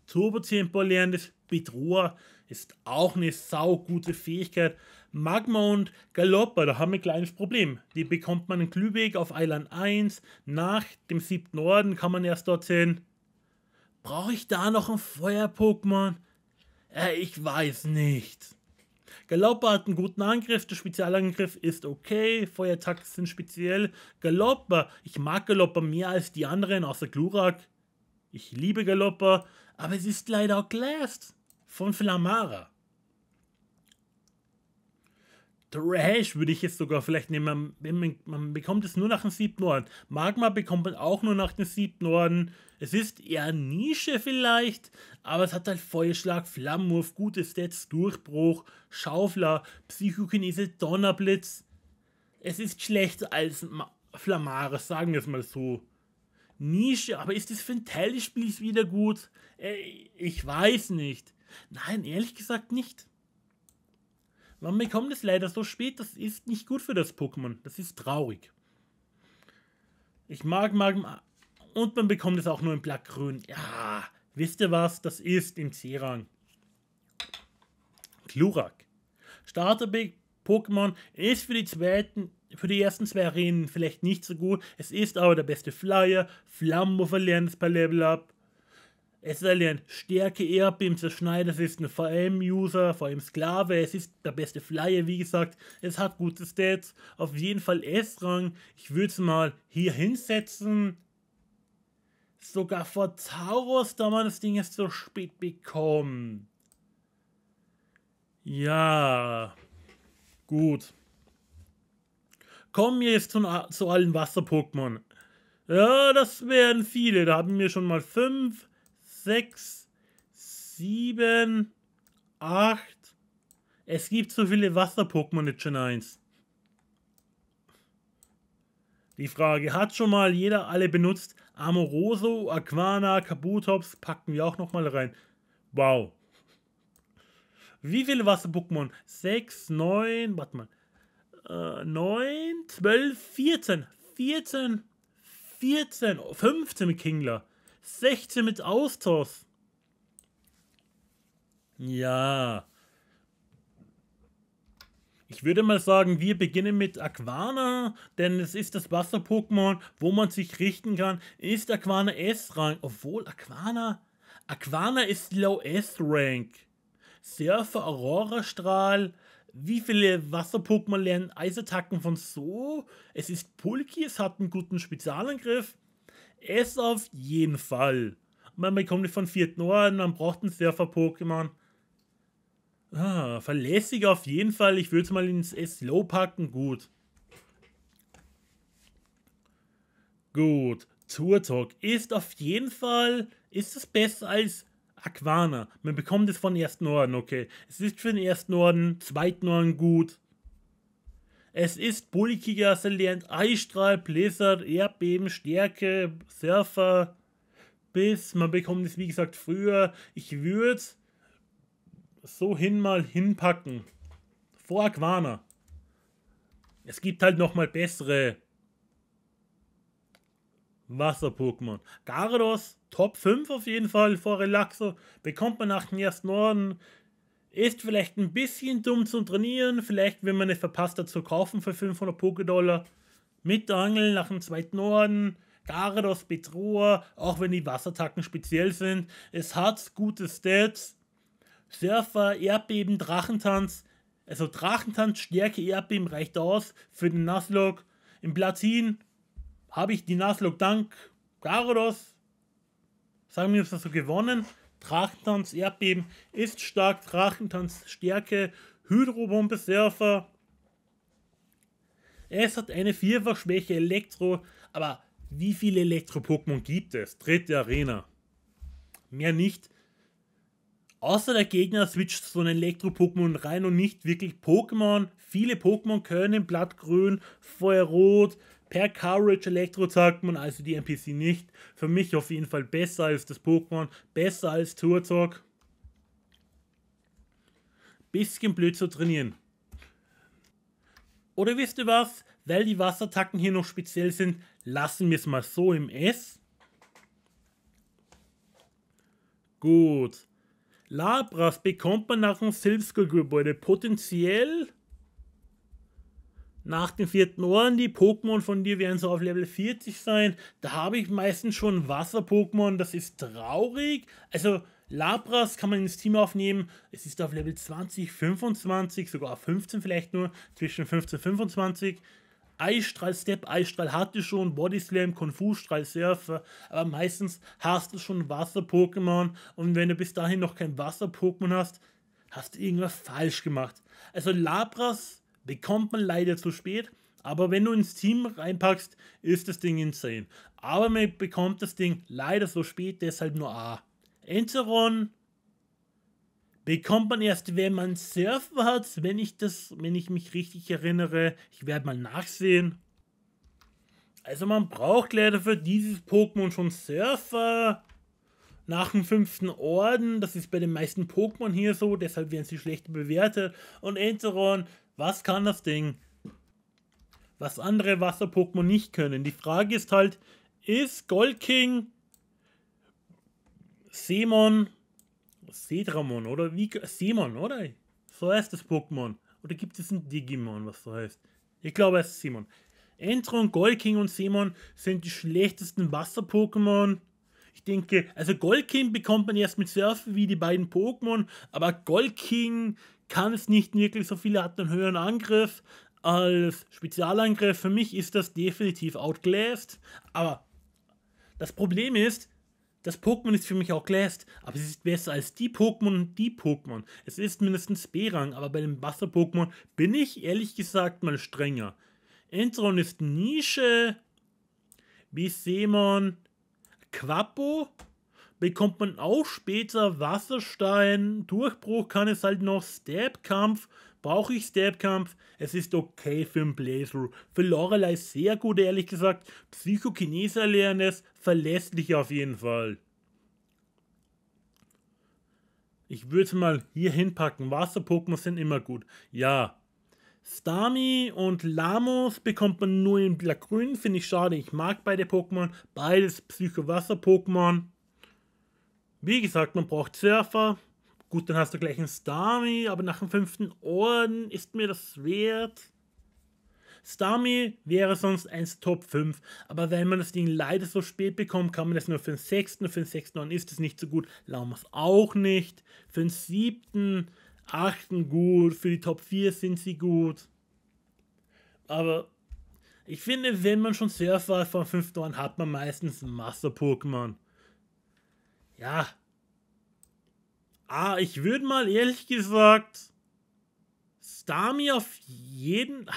A: Turbotempo lernen des Bedroher ist auch eine saugute Fähigkeit Magma und Galoppa, da haben wir ein kleines Problem. Die bekommt man in Glühweg auf Island 1. Nach dem 7. Orden kann man erst dort sehen. Brauche ich da noch ein Feuer-Pokémon? Äh, ich weiß nicht. Galoppa hat einen guten Angriff, der Spezialangriff ist okay, Feuerattacken sind speziell. Galoppa, ich mag Galoppa mehr als die anderen, außer Glurak. Ich liebe Galoppa, aber es ist leider auch Glass von Flamara. Trash würde ich jetzt sogar vielleicht nehmen. Man, man, man bekommt es nur nach dem siebten Orden. Magma bekommt man auch nur nach dem siebten Orden. Es ist eher Nische vielleicht, aber es hat halt Feuerschlag, Flammenwurf, gute Stats, Durchbruch, Schaufler, Psychokinese, Donnerblitz. Es ist schlechter als Flamares, sagen wir es mal so. Nische, aber ist das für ein Teil des Spiels wieder gut? Äh, ich weiß nicht. Nein, ehrlich gesagt nicht. Man bekommt es leider so spät, das ist nicht gut für das Pokémon. Das ist traurig. Ich mag Magma. Und man bekommt es auch nur in Blattgrün. Ja, wisst ihr was? Das ist im C-Rang. Klurak. Starter Pokémon ist für die zweiten, für die ersten zwei Arenen vielleicht nicht so gut. Es ist aber der beste Flyer. Flambo verlernt es per Level Up. Es ist ein Stärke Erdbeben zerschneiden, es ist ein VM-User, VM-Sklave, es ist der beste Flyer, wie gesagt, es hat gute Stats, auf jeden Fall S-Rang, ich würde es mal hier hinsetzen. Sogar vor Taurus, da man das Ding jetzt so spät bekommen. Ja, gut. Kommen wir jetzt zu, zu allen Wasser-Pokémon. Ja, das werden viele, da haben wir schon mal fünf. 6, 7, 8. Es gibt so viele Wasser-Pokémon in Gen 1. Die Frage, hat schon mal jeder alle benutzt? Amoroso, Aquana, Kabutops packen wir auch nochmal rein. Wow. Wie viele Wasser-Pokémon? 6, 9, warte mal. 9, 12, 14. 14, 14, 15 mit Kingler. 16 mit Austos. Ja. Ich würde mal sagen, wir beginnen mit Aquana, denn es ist das Wasser-Pokémon, wo man sich richten kann. Ist Aquana s rank Obwohl Aquana. Aquana ist Low S-Rank. Surfer, Aurora-Strahl. Wie viele Wasser-Pokémon lernen Eisattacken von so? Es ist Pulki, es hat einen guten Spezialangriff. Es auf jeden Fall. Man bekommt es von vierten Ohren, man braucht einen Surfer-Pokémon. Ah, verlässig auf jeden Fall. Ich würde es mal ins S-Low packen. Gut. Gut. Turtok ist auf jeden Fall, ist es besser als Aquana. Man bekommt es von ersten Orden, okay. Es ist für den ersten Orden, zweiten Orden gut. Es ist bulkiger, Salient, Eistrahl, Blizzard, Erdbeben, Stärke, Surfer, Biss. Man bekommt es, wie gesagt, früher. Ich würde es so hin mal hinpacken. Vor Aquana. Es gibt halt nochmal bessere Wasser-Pokémon. Garados, Top 5 auf jeden Fall vor Relaxo. Bekommt man nach dem ersten Norden. Ist vielleicht ein bisschen dumm zum Trainieren, vielleicht, wenn man es verpasst hat, zu kaufen für 500 Pokédollar. Mit Angeln nach dem zweiten Norden, Garados, Bedroher, auch wenn die Wassertacken speziell sind. Es hat gute Stats. Surfer, Erdbeben, Drachentanz. Also Drachentanz, Stärke, Erdbeben reicht aus für den Nuzlocke. Im Platin habe ich die Nuzlocke dank Garados. Sagen wir uns das so gewonnen. Drachentanz Erdbeben ist stark, Drachentanz Stärke, Hydrobombe Surfer. Es hat eine Vierfachschwäche Elektro, aber wie viele Elektro-Pokémon gibt es? Dritte Arena. Mehr nicht. Außer der Gegner switcht so ein Elektro-Pokémon rein und nicht wirklich Pokémon. Viele Pokémon können Blattgrün, Feuerrot, Per Courage Elektro sagt man also die NPC nicht. Für mich auf jeden Fall besser als das Pokémon, besser als Turzog. Bisschen blöd zu trainieren. Oder wisst ihr was? Weil die Wassertacken hier noch speziell sind, lassen wir es mal so im S. Gut. Labras bekommt man nach dem Silvskull-Gebäude potenziell nach dem vierten Ohren, die Pokémon von dir werden so auf Level 40 sein. Da habe ich meistens schon Wasser-Pokémon, das ist traurig. Also Labras kann man ins Team aufnehmen. Es ist auf Level 20, 25, sogar auf 15 vielleicht nur, zwischen 15 und 25. Eistrahl, Step, Eistrahl hatte schon, Body Slam, Konfus, Surfer, aber meistens hast du schon Wasser-Pokémon und wenn du bis dahin noch kein Wasser-Pokémon hast, hast du irgendwas falsch gemacht. Also Labras bekommt man leider zu spät. Aber wenn du ins Team reinpackst, ist das Ding insane. Aber man bekommt das Ding leider so spät, deshalb nur A. Enteron bekommt man erst, wenn man Surfer hat, wenn ich das, wenn ich mich richtig erinnere. Ich werde mal nachsehen. Also man braucht leider für dieses Pokémon schon Surfer nach dem fünften Orden. Das ist bei den meisten Pokémon hier so, deshalb werden sie schlecht bewertet. Und Enteron was kann das Ding? Was andere Wasser-Pokémon nicht können. Die Frage ist halt, ist Goldking, Semon, Sedramon oder wie, Semon, oder? So heißt das Pokémon. Oder gibt es ein Digimon, was so heißt? Ich glaube, es ist Simon. Entron, Golking und Simon sind die schlechtesten Wasser-Pokémon. Ich denke, also Golking bekommt man erst mit Surfen wie die beiden Pokémon, aber Golking kann es nicht wirklich so viele hat einen höheren Angriff als Spezialangriff. Für mich ist das definitiv outglassed. Aber das Problem ist, das Pokémon ist für mich auch outclassed, aber es ist besser als die Pokémon und die Pokémon. Es ist mindestens B-Rang, aber bei den Wasser-Pokémon bin ich ehrlich gesagt mal strenger. Entron ist Nische, Bissemon, Quappo bekommt man auch später Wasserstein, Durchbruch kann es halt noch, Stabkampf, brauche ich Stabkampf, es ist okay für ein Playthrough. Für Lorelei sehr gut, ehrlich gesagt, Psychokinese erlernen es, verlässlich auf jeden Fall. Ich würde es mal hier hinpacken, Wasser-Pokémon sind immer gut, ja. Stami und Lamos bekommt man nur in black finde ich schade, ich mag beide Pokémon, beides Psycho-Wasser-Pokémon. Wie gesagt, man braucht Surfer. Gut, dann hast du gleich einen Stami, aber nach dem fünften Orden ist mir das wert. Stami wäre sonst eins Top 5, aber wenn man das Ding leider so spät bekommt, kann man das nur für den sechsten. Für den sechsten Orden ist es nicht so gut. Laumas auch nicht. Für den siebten, achten gut. Für die Top 4 sind sie gut. Aber ich finde, wenn man schon Surfer von fünften Orden hat, man meistens Master-Pokémon. Ja. Ah, ich würde mal ehrlich gesagt Stami auf jeden... Ah,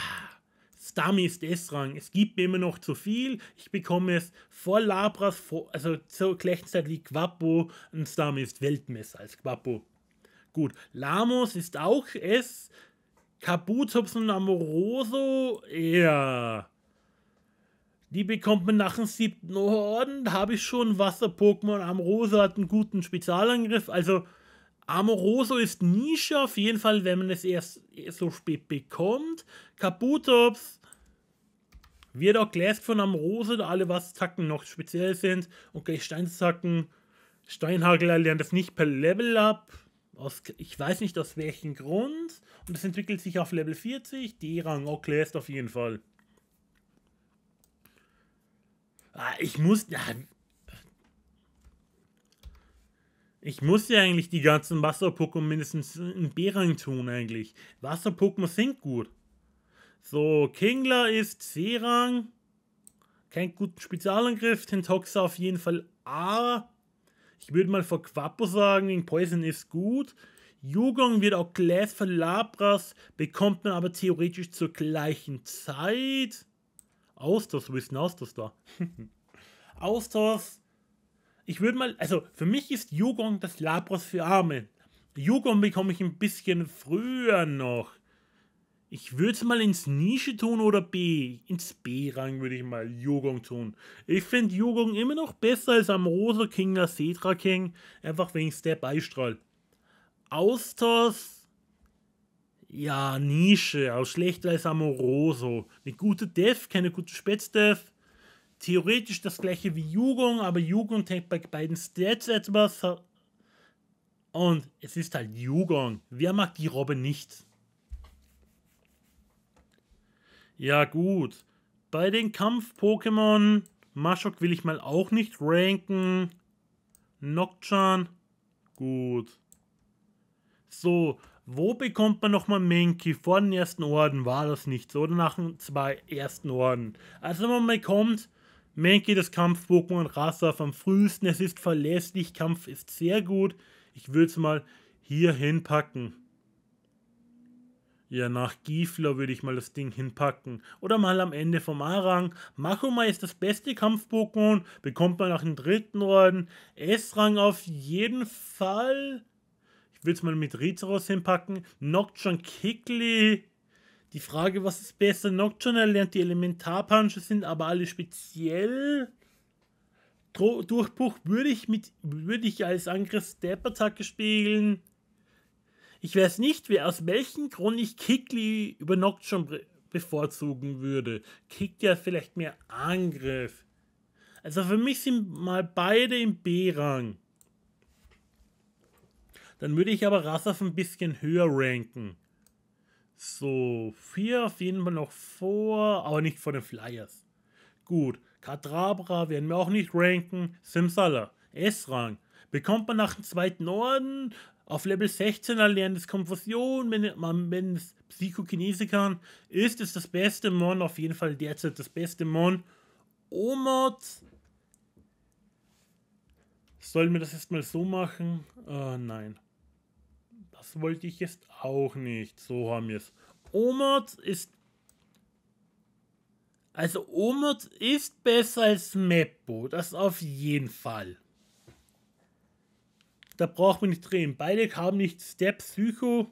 A: Stami ist eh S-Rang. Es gibt mir immer noch zu viel. Ich bekomme es vor Labras, vor, also zur gleichen Zeit wie Quappo. Und Stami ist Weltmesser als Quappo. Gut, Lamos ist auch S. Kabutops und Amoroso, ja. Die bekommt man nach dem siebten Orden. Da habe ich schon Wasser-Pokémon. Amoroso hat einen guten Spezialangriff. Also Amoroso ist Nische, auf jeden Fall, wenn man es erst so spät bekommt. Kabutops wird auch gläst von Amoroso, da alle Wasser-Tacken noch speziell sind. Und gleich Steinsacken. Steinhagel lernt das nicht per Level up. Aus, ich weiß nicht aus welchem Grund. Und es entwickelt sich auf Level 40. D-Rang auch gläst auf jeden Fall. Ich muss. Ich muss ja eigentlich die ganzen Wasser-Pokémon mindestens in B-Rang tun, eigentlich. Wasser-Pokémon sind gut. So, Kingler ist C-Rang. Kein guten Spezialangriff. Tentoxa auf jeden Fall A. Ich würde mal vor Quappo sagen, gegen Poison ist gut. Jugong wird auch Glass für Labras, bekommt man aber theoretisch zur gleichen Zeit. Austers, wo ist denn Austers da? Austers, ich würde mal, also für mich ist Yugong das Labros für Arme. Yugong bekomme ich ein bisschen früher noch. Ich würde es mal ins Nische tun oder B. Ins B-Rang würde ich mal Yugong tun. Ich finde Yugong immer noch besser als Amoroso King, Cetra King, einfach wegen Step Eistrahl. Austers ja, Nische, aus schlechter als Amoroso. Eine gute Dev, keine gute Spätsdev. Theoretisch das gleiche wie Jugong, aber Jugong hängt bei beiden Stats etwas. Und es ist halt Jugong. Wer mag die Robbe nicht? Ja, gut. Bei den Kampf-Pokémon, Mashok will ich mal auch nicht ranken. Nocturne, gut. So, wo bekommt man nochmal Menki? Vor dem ersten Orden war das nicht so, oder nach dem zwei ersten Orden. Also man bekommt Menki, das Kampf-Pokémon Rassaf am frühesten. Es ist verlässlich, Kampf ist sehr gut. Ich würde es mal hier hinpacken. Ja, nach Gifler würde ich mal das Ding hinpacken. Oder mal am Ende vom A-Rang. Machoma ist das beste Kampf-Pokémon. Bekommt man nach dem dritten Orden. S-Rang auf jeden Fall. Willst es mal mit Rizeros hinpacken? Nocturne Kickly. Die Frage, was ist besser? Nocturne erlernt die Elementarpunches sind, aber alle speziell. Dro Durchbruch würde ich, mit, würde ich als Angriff-Step-Attacke spielen. Ich weiß nicht, wer aus welchem Grund ich Kickly über Nocturne bevorzugen würde. Kickt ja vielleicht mehr Angriff. Also für mich sind mal beide im B-Rang. Dann würde ich aber Rassaf ein bisschen höher ranken. So, 4 auf jeden Fall noch vor, aber nicht vor den Flyers. Gut, Kadrabra werden wir auch nicht ranken. Simsala, S-Rang. Bekommt man nach dem zweiten Orden auf Level 16 erlerntes Konfusion, wenn man wenn es Psychokinese kann, ist es das beste Mon, auf jeden Fall derzeit das beste Mon. Omot Sollen wir das erstmal so machen? Uh, nein. Das wollte ich jetzt auch nicht. So haben wir es. Omert ist. Also Omert ist besser als Meppo. Das auf jeden Fall. Da braucht man nicht drehen. Beide haben nicht Step Psycho.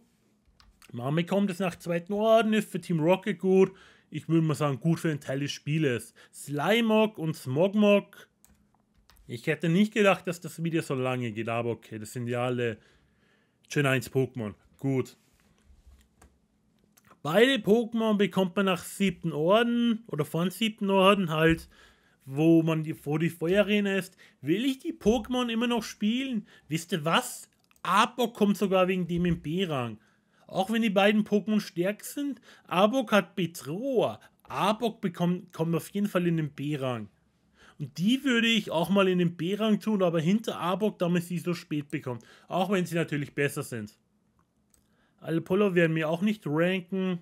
A: Mami kommt es nach zweiten Orden, ist für Team Rocket gut. Ich würde mal sagen, gut für einen Teil des Spieles. Slymog und Smogmog. Ich hätte nicht gedacht, dass das Video so lange geht, aber okay, das sind ja alle Gen 1 Pokémon. Gut. Beide Pokémon bekommt man nach siebten Orden oder von siebten Orden halt, wo man die, wo die Feuerarena ist. Will ich die Pokémon immer noch spielen? Wisst ihr was? Arbok kommt sogar wegen dem im B-Rang. Auch wenn die beiden Pokémon stärk sind, Arbok hat Bedroher. Arbok bekommt, kommt auf jeden Fall in den B-Rang. Und die würde ich auch mal in den B-Rang tun, aber hinter Arbok, damit sie so spät bekommt. Auch wenn sie natürlich besser sind. Alle Polo werden mir auch nicht ranken.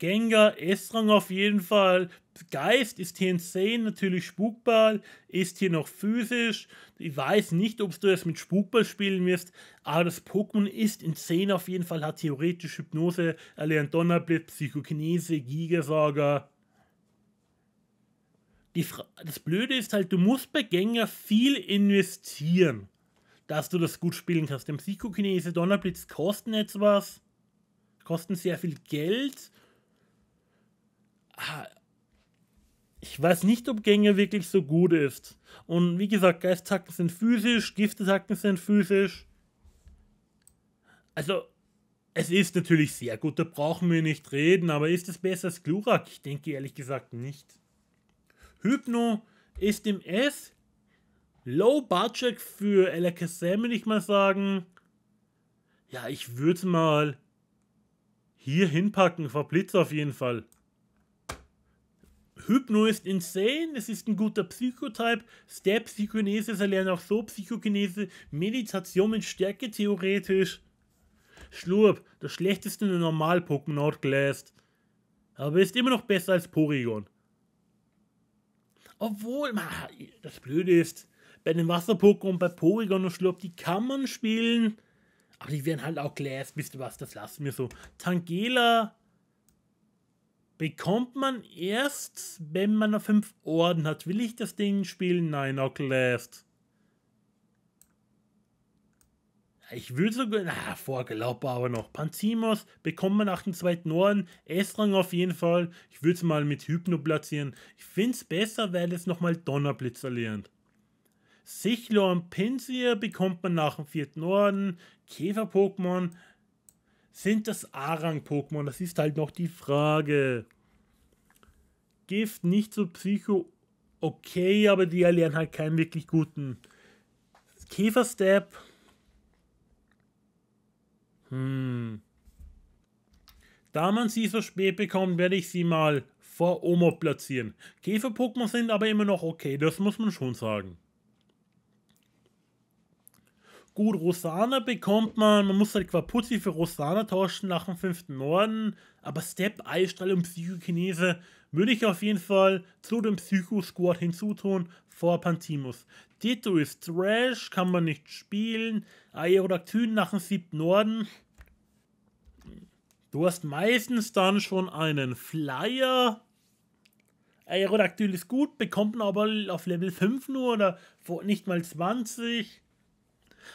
A: Gengar, Esrang auf jeden Fall. Geist ist hier insane, natürlich Spukball, ist hier noch physisch. Ich weiß nicht, ob du das mit Spukball spielen wirst, aber das Pokémon ist insane auf jeden Fall, hat theoretisch Hypnose, erlernt Donnerblitz, Psychokinese, Gigasager. das Blöde ist halt, du musst bei Gengar viel investieren, dass du das gut spielen kannst. Denn Psychokinese, Donnerblitz kosten etwas, kosten sehr viel Geld ich weiß nicht, ob Gänge wirklich so gut ist. Und wie gesagt, Geistattacken sind physisch, Giftattacken sind physisch. Also, es ist natürlich sehr gut, da brauchen wir nicht reden, aber ist es besser als Glurak? Ich denke ehrlich gesagt nicht. Hypno ist im S. Low Budget für LKSM, würde ich mal sagen. Ja, ich würde mal hier hinpacken, vor Blitz auf jeden Fall. Hypno ist insane, es ist ein guter Psychotype. Step Psychokinese, er lernt auch so Psychokinese. Meditation mit Stärke theoretisch. Schlurp, das schlechteste in Normal-Pokémon outglast. Aber ist immer noch besser als Porygon. Obwohl, das Blöde ist, bei den Wasser-Pokémon, bei Porygon und Schlurp, die kann man spielen. Aber die werden halt auch glass, wisst ihr was, das lassen wir so. Tangela bekommt man erst, wenn man noch fünf Orden hat. Will ich das Ding spielen? Nein, Last. Ich würde sogar, na, vorgelaubt aber noch. Panzimos bekommt man nach dem zweiten Orden. Esrang auf jeden Fall. Ich würde es mal mit Hypno platzieren. Ich finde es besser, weil es nochmal Donnerblitz lernt. Sichlor und Pinsir bekommt man nach dem vierten Orden. Käfer-Pokémon sind das Arang-Pokémon? Das ist halt noch die Frage. Gift nicht so psycho okay, aber die erlernen halt keinen wirklich guten. Käferstep. Hm. Da man sie so spät bekommt, werde ich sie mal vor Omo platzieren. Käfer-Pokémon sind aber immer noch okay, das muss man schon sagen. Gut, Rosana bekommt man, man muss halt Quapuzzi für Rosana tauschen nach dem 5. Norden, aber Step, Eisstrahl und Psychokinese würde ich auf jeden Fall zu dem Psycho-Squad hinzutun vor Pantimus. Tito ist Trash, kann man nicht spielen. Aerodactyn nach dem 7. Norden. Du hast meistens dann schon einen Flyer. Aerodactyl ist gut, bekommt man aber auf Level 5 nur oder nicht mal 20.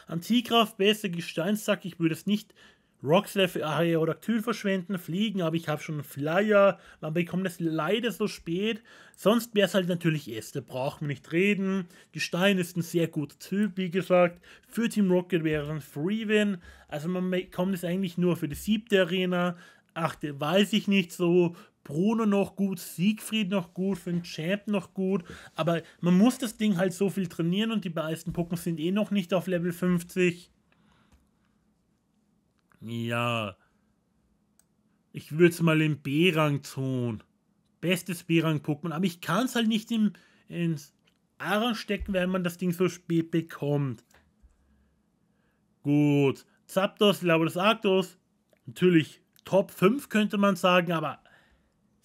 A: Antikraft, besser Gesteinssack, ich würde es nicht Rockslave Aerodactyl verschwenden, fliegen, aber ich habe schon einen Flyer. Man bekommt es leider so spät. Sonst wäre es halt natürlich Äste, braucht man nicht reden. Gestein ist ein sehr guter Typ, wie gesagt. Für Team Rocket wäre es ein Free-Win. Also man bekommt es eigentlich nur für die siebte Arena. Achte weiß ich nicht so. Bruno noch gut, Siegfried noch gut, für den Champ noch gut, aber man muss das Ding halt so viel trainieren und die meisten Pokémon sind eh noch nicht auf Level 50. Ja. Ich würde es mal im B-Rang tun. Bestes B-Rang-Pokémon, aber ich kann es halt nicht im, ins A-Rang stecken, weil man das Ding so spät bekommt. Gut. Zapdos, Labrador Arctos, natürlich Top 5 könnte man sagen, aber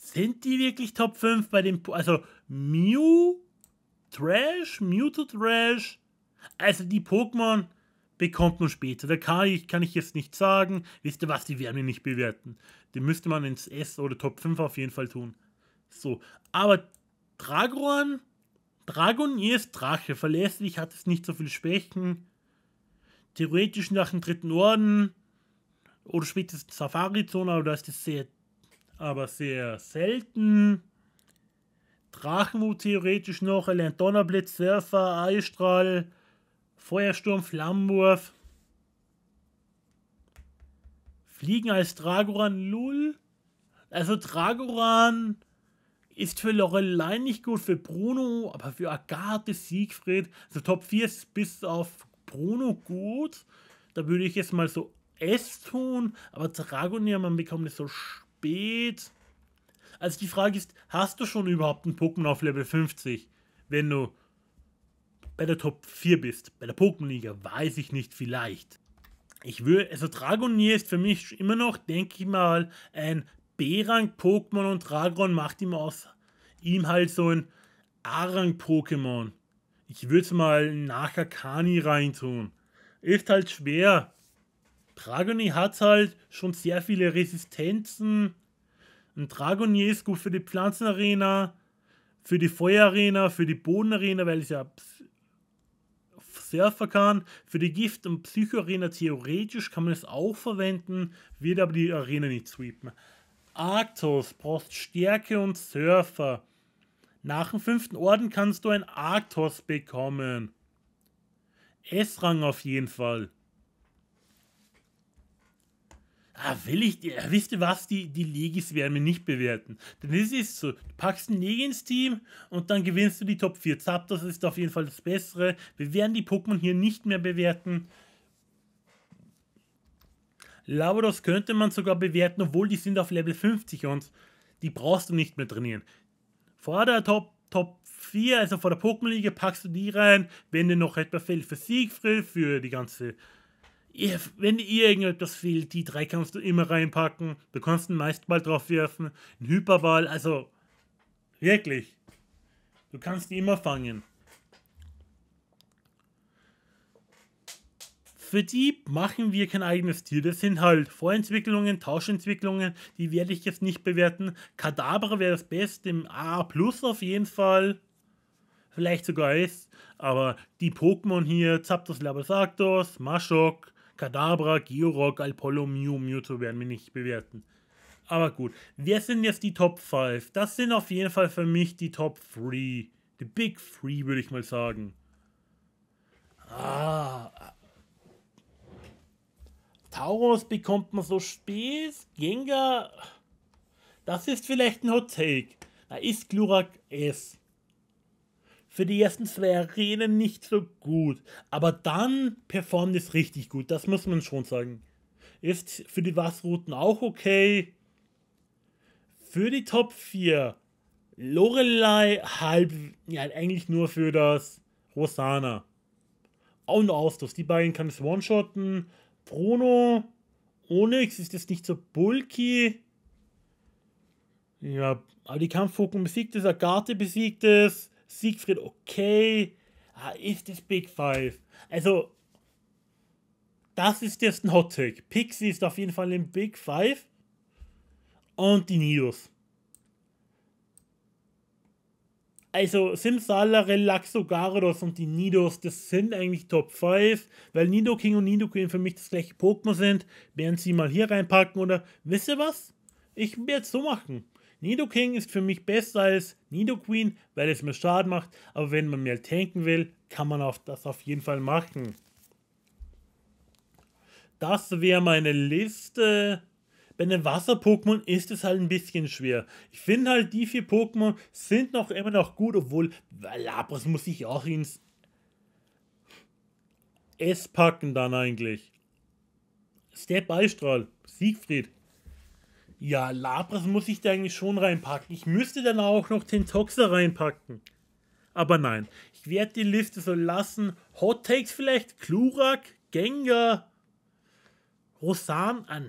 A: sind die wirklich Top 5 bei dem. Po also Mew, Trash, Mewtwo Trash. Also die Pokémon bekommt man später. Da kann ich, kann ich jetzt nicht sagen. Wisst ihr was, die werden wir nicht bewerten. Die müsste man ins S oder Top 5 auf jeden Fall tun. So, aber Dragon, Dragon ist Drache, verlässlich, hat es nicht so viel Schwächen. Theoretisch nach dem dritten Orden oder spätestens Safari-Zone, aber da ist es sehr aber sehr selten. Drachenwut theoretisch noch, er lernt Donnerblitz, Surfer, Eisstrahl, Feuersturm, Flammenwurf. Fliegen als Dragoran, lul. Also Dragoran ist für Lorelei nicht gut, für Bruno, aber für Agathe, Siegfried, so also Top 4 ist bis auf Bruno gut. Da würde ich jetzt mal so S tun, aber Dragonier, man bekommt es so spät. Also die Frage ist, hast du schon überhaupt einen Pokémon auf Level 50, wenn du bei der Top 4 bist? Bei der Pokémon-Liga weiß ich nicht, vielleicht. Ich würde, also Dragonier ist für mich immer noch, denke ich mal, ein B-Rang-Pokémon und Dragon macht ihm aus ihm halt so ein A-Rang-Pokémon. Ich würde es mal nach Akani reintun. Ist halt schwer. Dragoni hat halt schon sehr viele Resistenzen. Ein Dragonier ist gut für die Pflanzenarena, für die Feuerarena, für die Bodenarena, weil es ja Surfer kann. Für die Gift- und Psychoarena theoretisch kann man es auch verwenden, wird aber die Arena nicht sweepen. Arctos braucht Stärke und Surfer. Nach dem fünften Orden kannst du ein Arctos bekommen. S-Rang auf jeden Fall ah, will ich dir, äh, wisst ihr was, die, die Legis werden mir nicht bewerten. Denn es ist so, du packst ein Legi ins Team und dann gewinnst du die Top 4. Zapdos ist auf jeden Fall das Bessere. Wir werden die Pokémon hier nicht mehr bewerten. Labradors könnte man sogar bewerten, obwohl die sind auf Level 50 und die brauchst du nicht mehr trainieren. Vor der Top, Top 4, also vor der Pokémon-Liga, packst du die rein, wenn dir noch etwa fehlt für Siegfried, für die ganze wenn ihr irgendetwas fehlt, die drei kannst du immer reinpacken. Du kannst einen Meistball drauf werfen, einen Hyperball, also wirklich. Du kannst die immer fangen. Für die machen wir kein eigenes Tier. Das sind halt Vorentwicklungen, Tauschentwicklungen, die werde ich jetzt nicht bewerten. Kadabra wäre das Beste, im A plus auf jeden Fall. Vielleicht sogar S. Aber die Pokémon hier, Zapdos, Labasactos, Mashok, Kadabra, Georock, Alpollo, Mew, Mewtwo werden wir nicht bewerten. Aber gut, wer sind jetzt die Top 5? Das sind auf jeden Fall für mich die Top 3. The Big 3 würde ich mal sagen. Ah. Tauros bekommt man so spät. Gengar. Das ist vielleicht ein Hot Take. Da ist Glurak S für die ersten zwei Arenen nicht so gut. Aber dann performt es richtig gut, das muss man schon sagen. Ist für die Wasrouten auch okay. Für die Top 4 Lorelei halb, ja eigentlich nur für das Rosana. Und Ausdruck, die beiden kann es one-shotten. Bruno, Onyx ist jetzt nicht so bulky. Ja, aber die Kampfvogel besiegt es, Agathe besiegt es. Siegfried okay, ah, ist das Big Five. Also, das ist jetzt ein Hot Take. Pixie ist auf jeden Fall im Big Five und die Nidos. Also Simsala, Relaxo, Garados und die Nidos, das sind eigentlich Top 5, weil Nidoking und Nidoqueen für mich das gleiche Pokémon sind. Werden sie mal hier reinpacken oder wisst ihr was? Ich werde es so machen. Nido King ist für mich besser als Nido Queen, weil es mir Schaden macht, aber wenn man mehr tanken will, kann man auf das auf jeden Fall machen. Das wäre meine Liste. Bei den Wasser-Pokémon ist es halt ein bisschen schwer. Ich finde halt, die vier Pokémon sind noch immer noch gut, obwohl Lapras muss ich auch ins S packen dann eigentlich. Step Eistrahl, Siegfried, ja, Labras muss ich da eigentlich schon reinpacken. Ich müsste dann auch noch den Toxer reinpacken. Aber nein, ich werde die Liste so lassen. Hot Takes vielleicht? Klurak? Gengar? Rosan? Ah,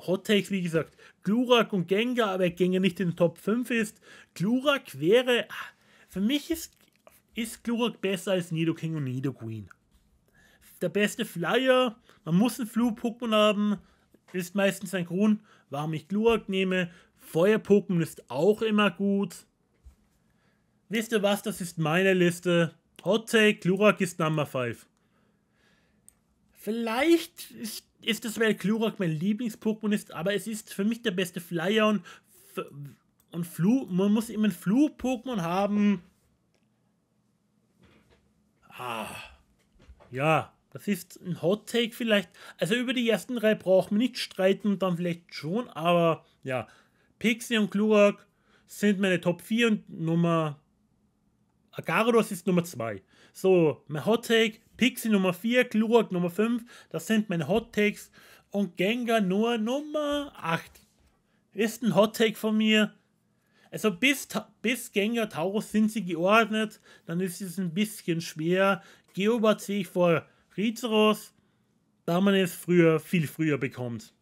A: Hot Takes, wie gesagt. Glurak und Gengar, aber Gengar nicht in den Top 5 ist. Glurak wäre... Ah, für mich ist, ist Klurak besser als Nidoking und Nidoqueen. Der beste Flyer. Man muss einen Flug-Pokémon haben. Ist meistens ein Grün warum ich Glurak nehme. Feuer-Pokémon ist auch immer gut. Wisst ihr was? Das ist meine Liste. Hot Take, Glurak ist Number 5. Vielleicht ist, ist es, weil Glurak mein Lieblings-Pokémon ist, aber es ist für mich der beste Flyer und, und Flu, man muss immer ein flug pokémon haben. Ah. Ja, das ist ein Hot Take vielleicht. Also über die ersten drei brauchen wir nicht streiten, dann vielleicht schon, aber ja, Pixie und Glurak sind meine Top 4 und Nummer. Agarados ist Nummer 2. So, mein Hot Take, Pixie Nummer 4, Glurak Nummer 5, das sind meine Hot Takes und Gengar nur Nummer 8. Ist ein Hot Take von mir. Also bis, bis Gengar Taurus sind sie geordnet, dann ist es ein bisschen schwer. Geobat sehe ich vor Rizeros, da man es früher, viel früher bekommt.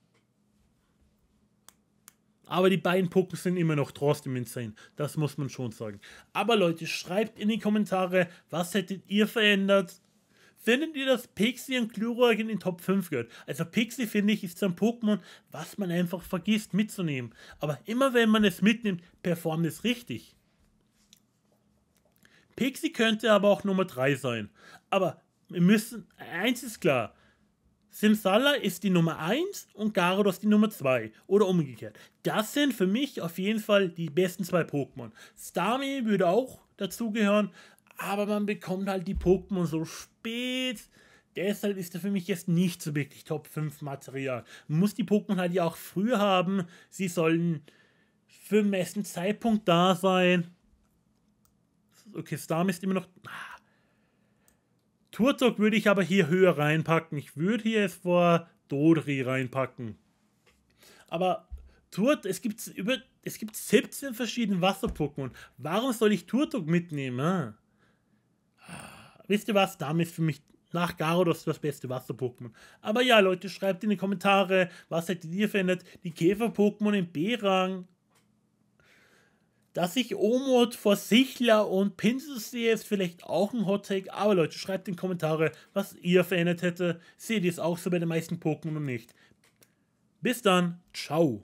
A: Aber die beiden Pucken sind immer noch trotzdem insane. Das muss man schon sagen. Aber Leute, schreibt in die Kommentare, was hättet ihr verändert? Findet ihr, dass Pixie und Glurak in den Top 5 gehört? Also Pixie, finde ich, ist so ein Pokémon, was man einfach vergisst mitzunehmen. Aber immer wenn man es mitnimmt, performt es richtig. Pixie könnte aber auch Nummer 3 sein. Aber wir müssen, eins ist klar, Simsala ist die Nummer 1 und Garados die Nummer 2 oder umgekehrt. Das sind für mich auf jeden Fall die besten zwei Pokémon. Starmie würde auch dazugehören, aber man bekommt halt die Pokémon so spät. Deshalb ist er für mich jetzt nicht so wirklich Top 5 Material. Man muss die Pokémon halt ja auch früh haben. Sie sollen für den besten Zeitpunkt da sein. Okay, Starmie ist immer noch. Ah, Turtok würde ich aber hier höher reinpacken. Ich würde hier es vor Dodri reinpacken. Aber Turt, es gibt über es gibt 17 verschiedene Wasser-Pokémon. Warum soll ich Turtok mitnehmen? Ah, wisst ihr was? Damit ist für mich nach Garodos das beste Wasser-Pokémon. Aber ja, Leute, schreibt in die Kommentare, was hättet ihr verändert? Die Käfer-Pokémon im B-Rang dass ich Omot vor Sichler und Pinsel sehe, ist vielleicht auch ein Hot Take, aber Leute, schreibt in die Kommentare, was ihr verändert hätte. Seht ihr es auch so bei den meisten Pokémon und nicht. Bis dann, ciao.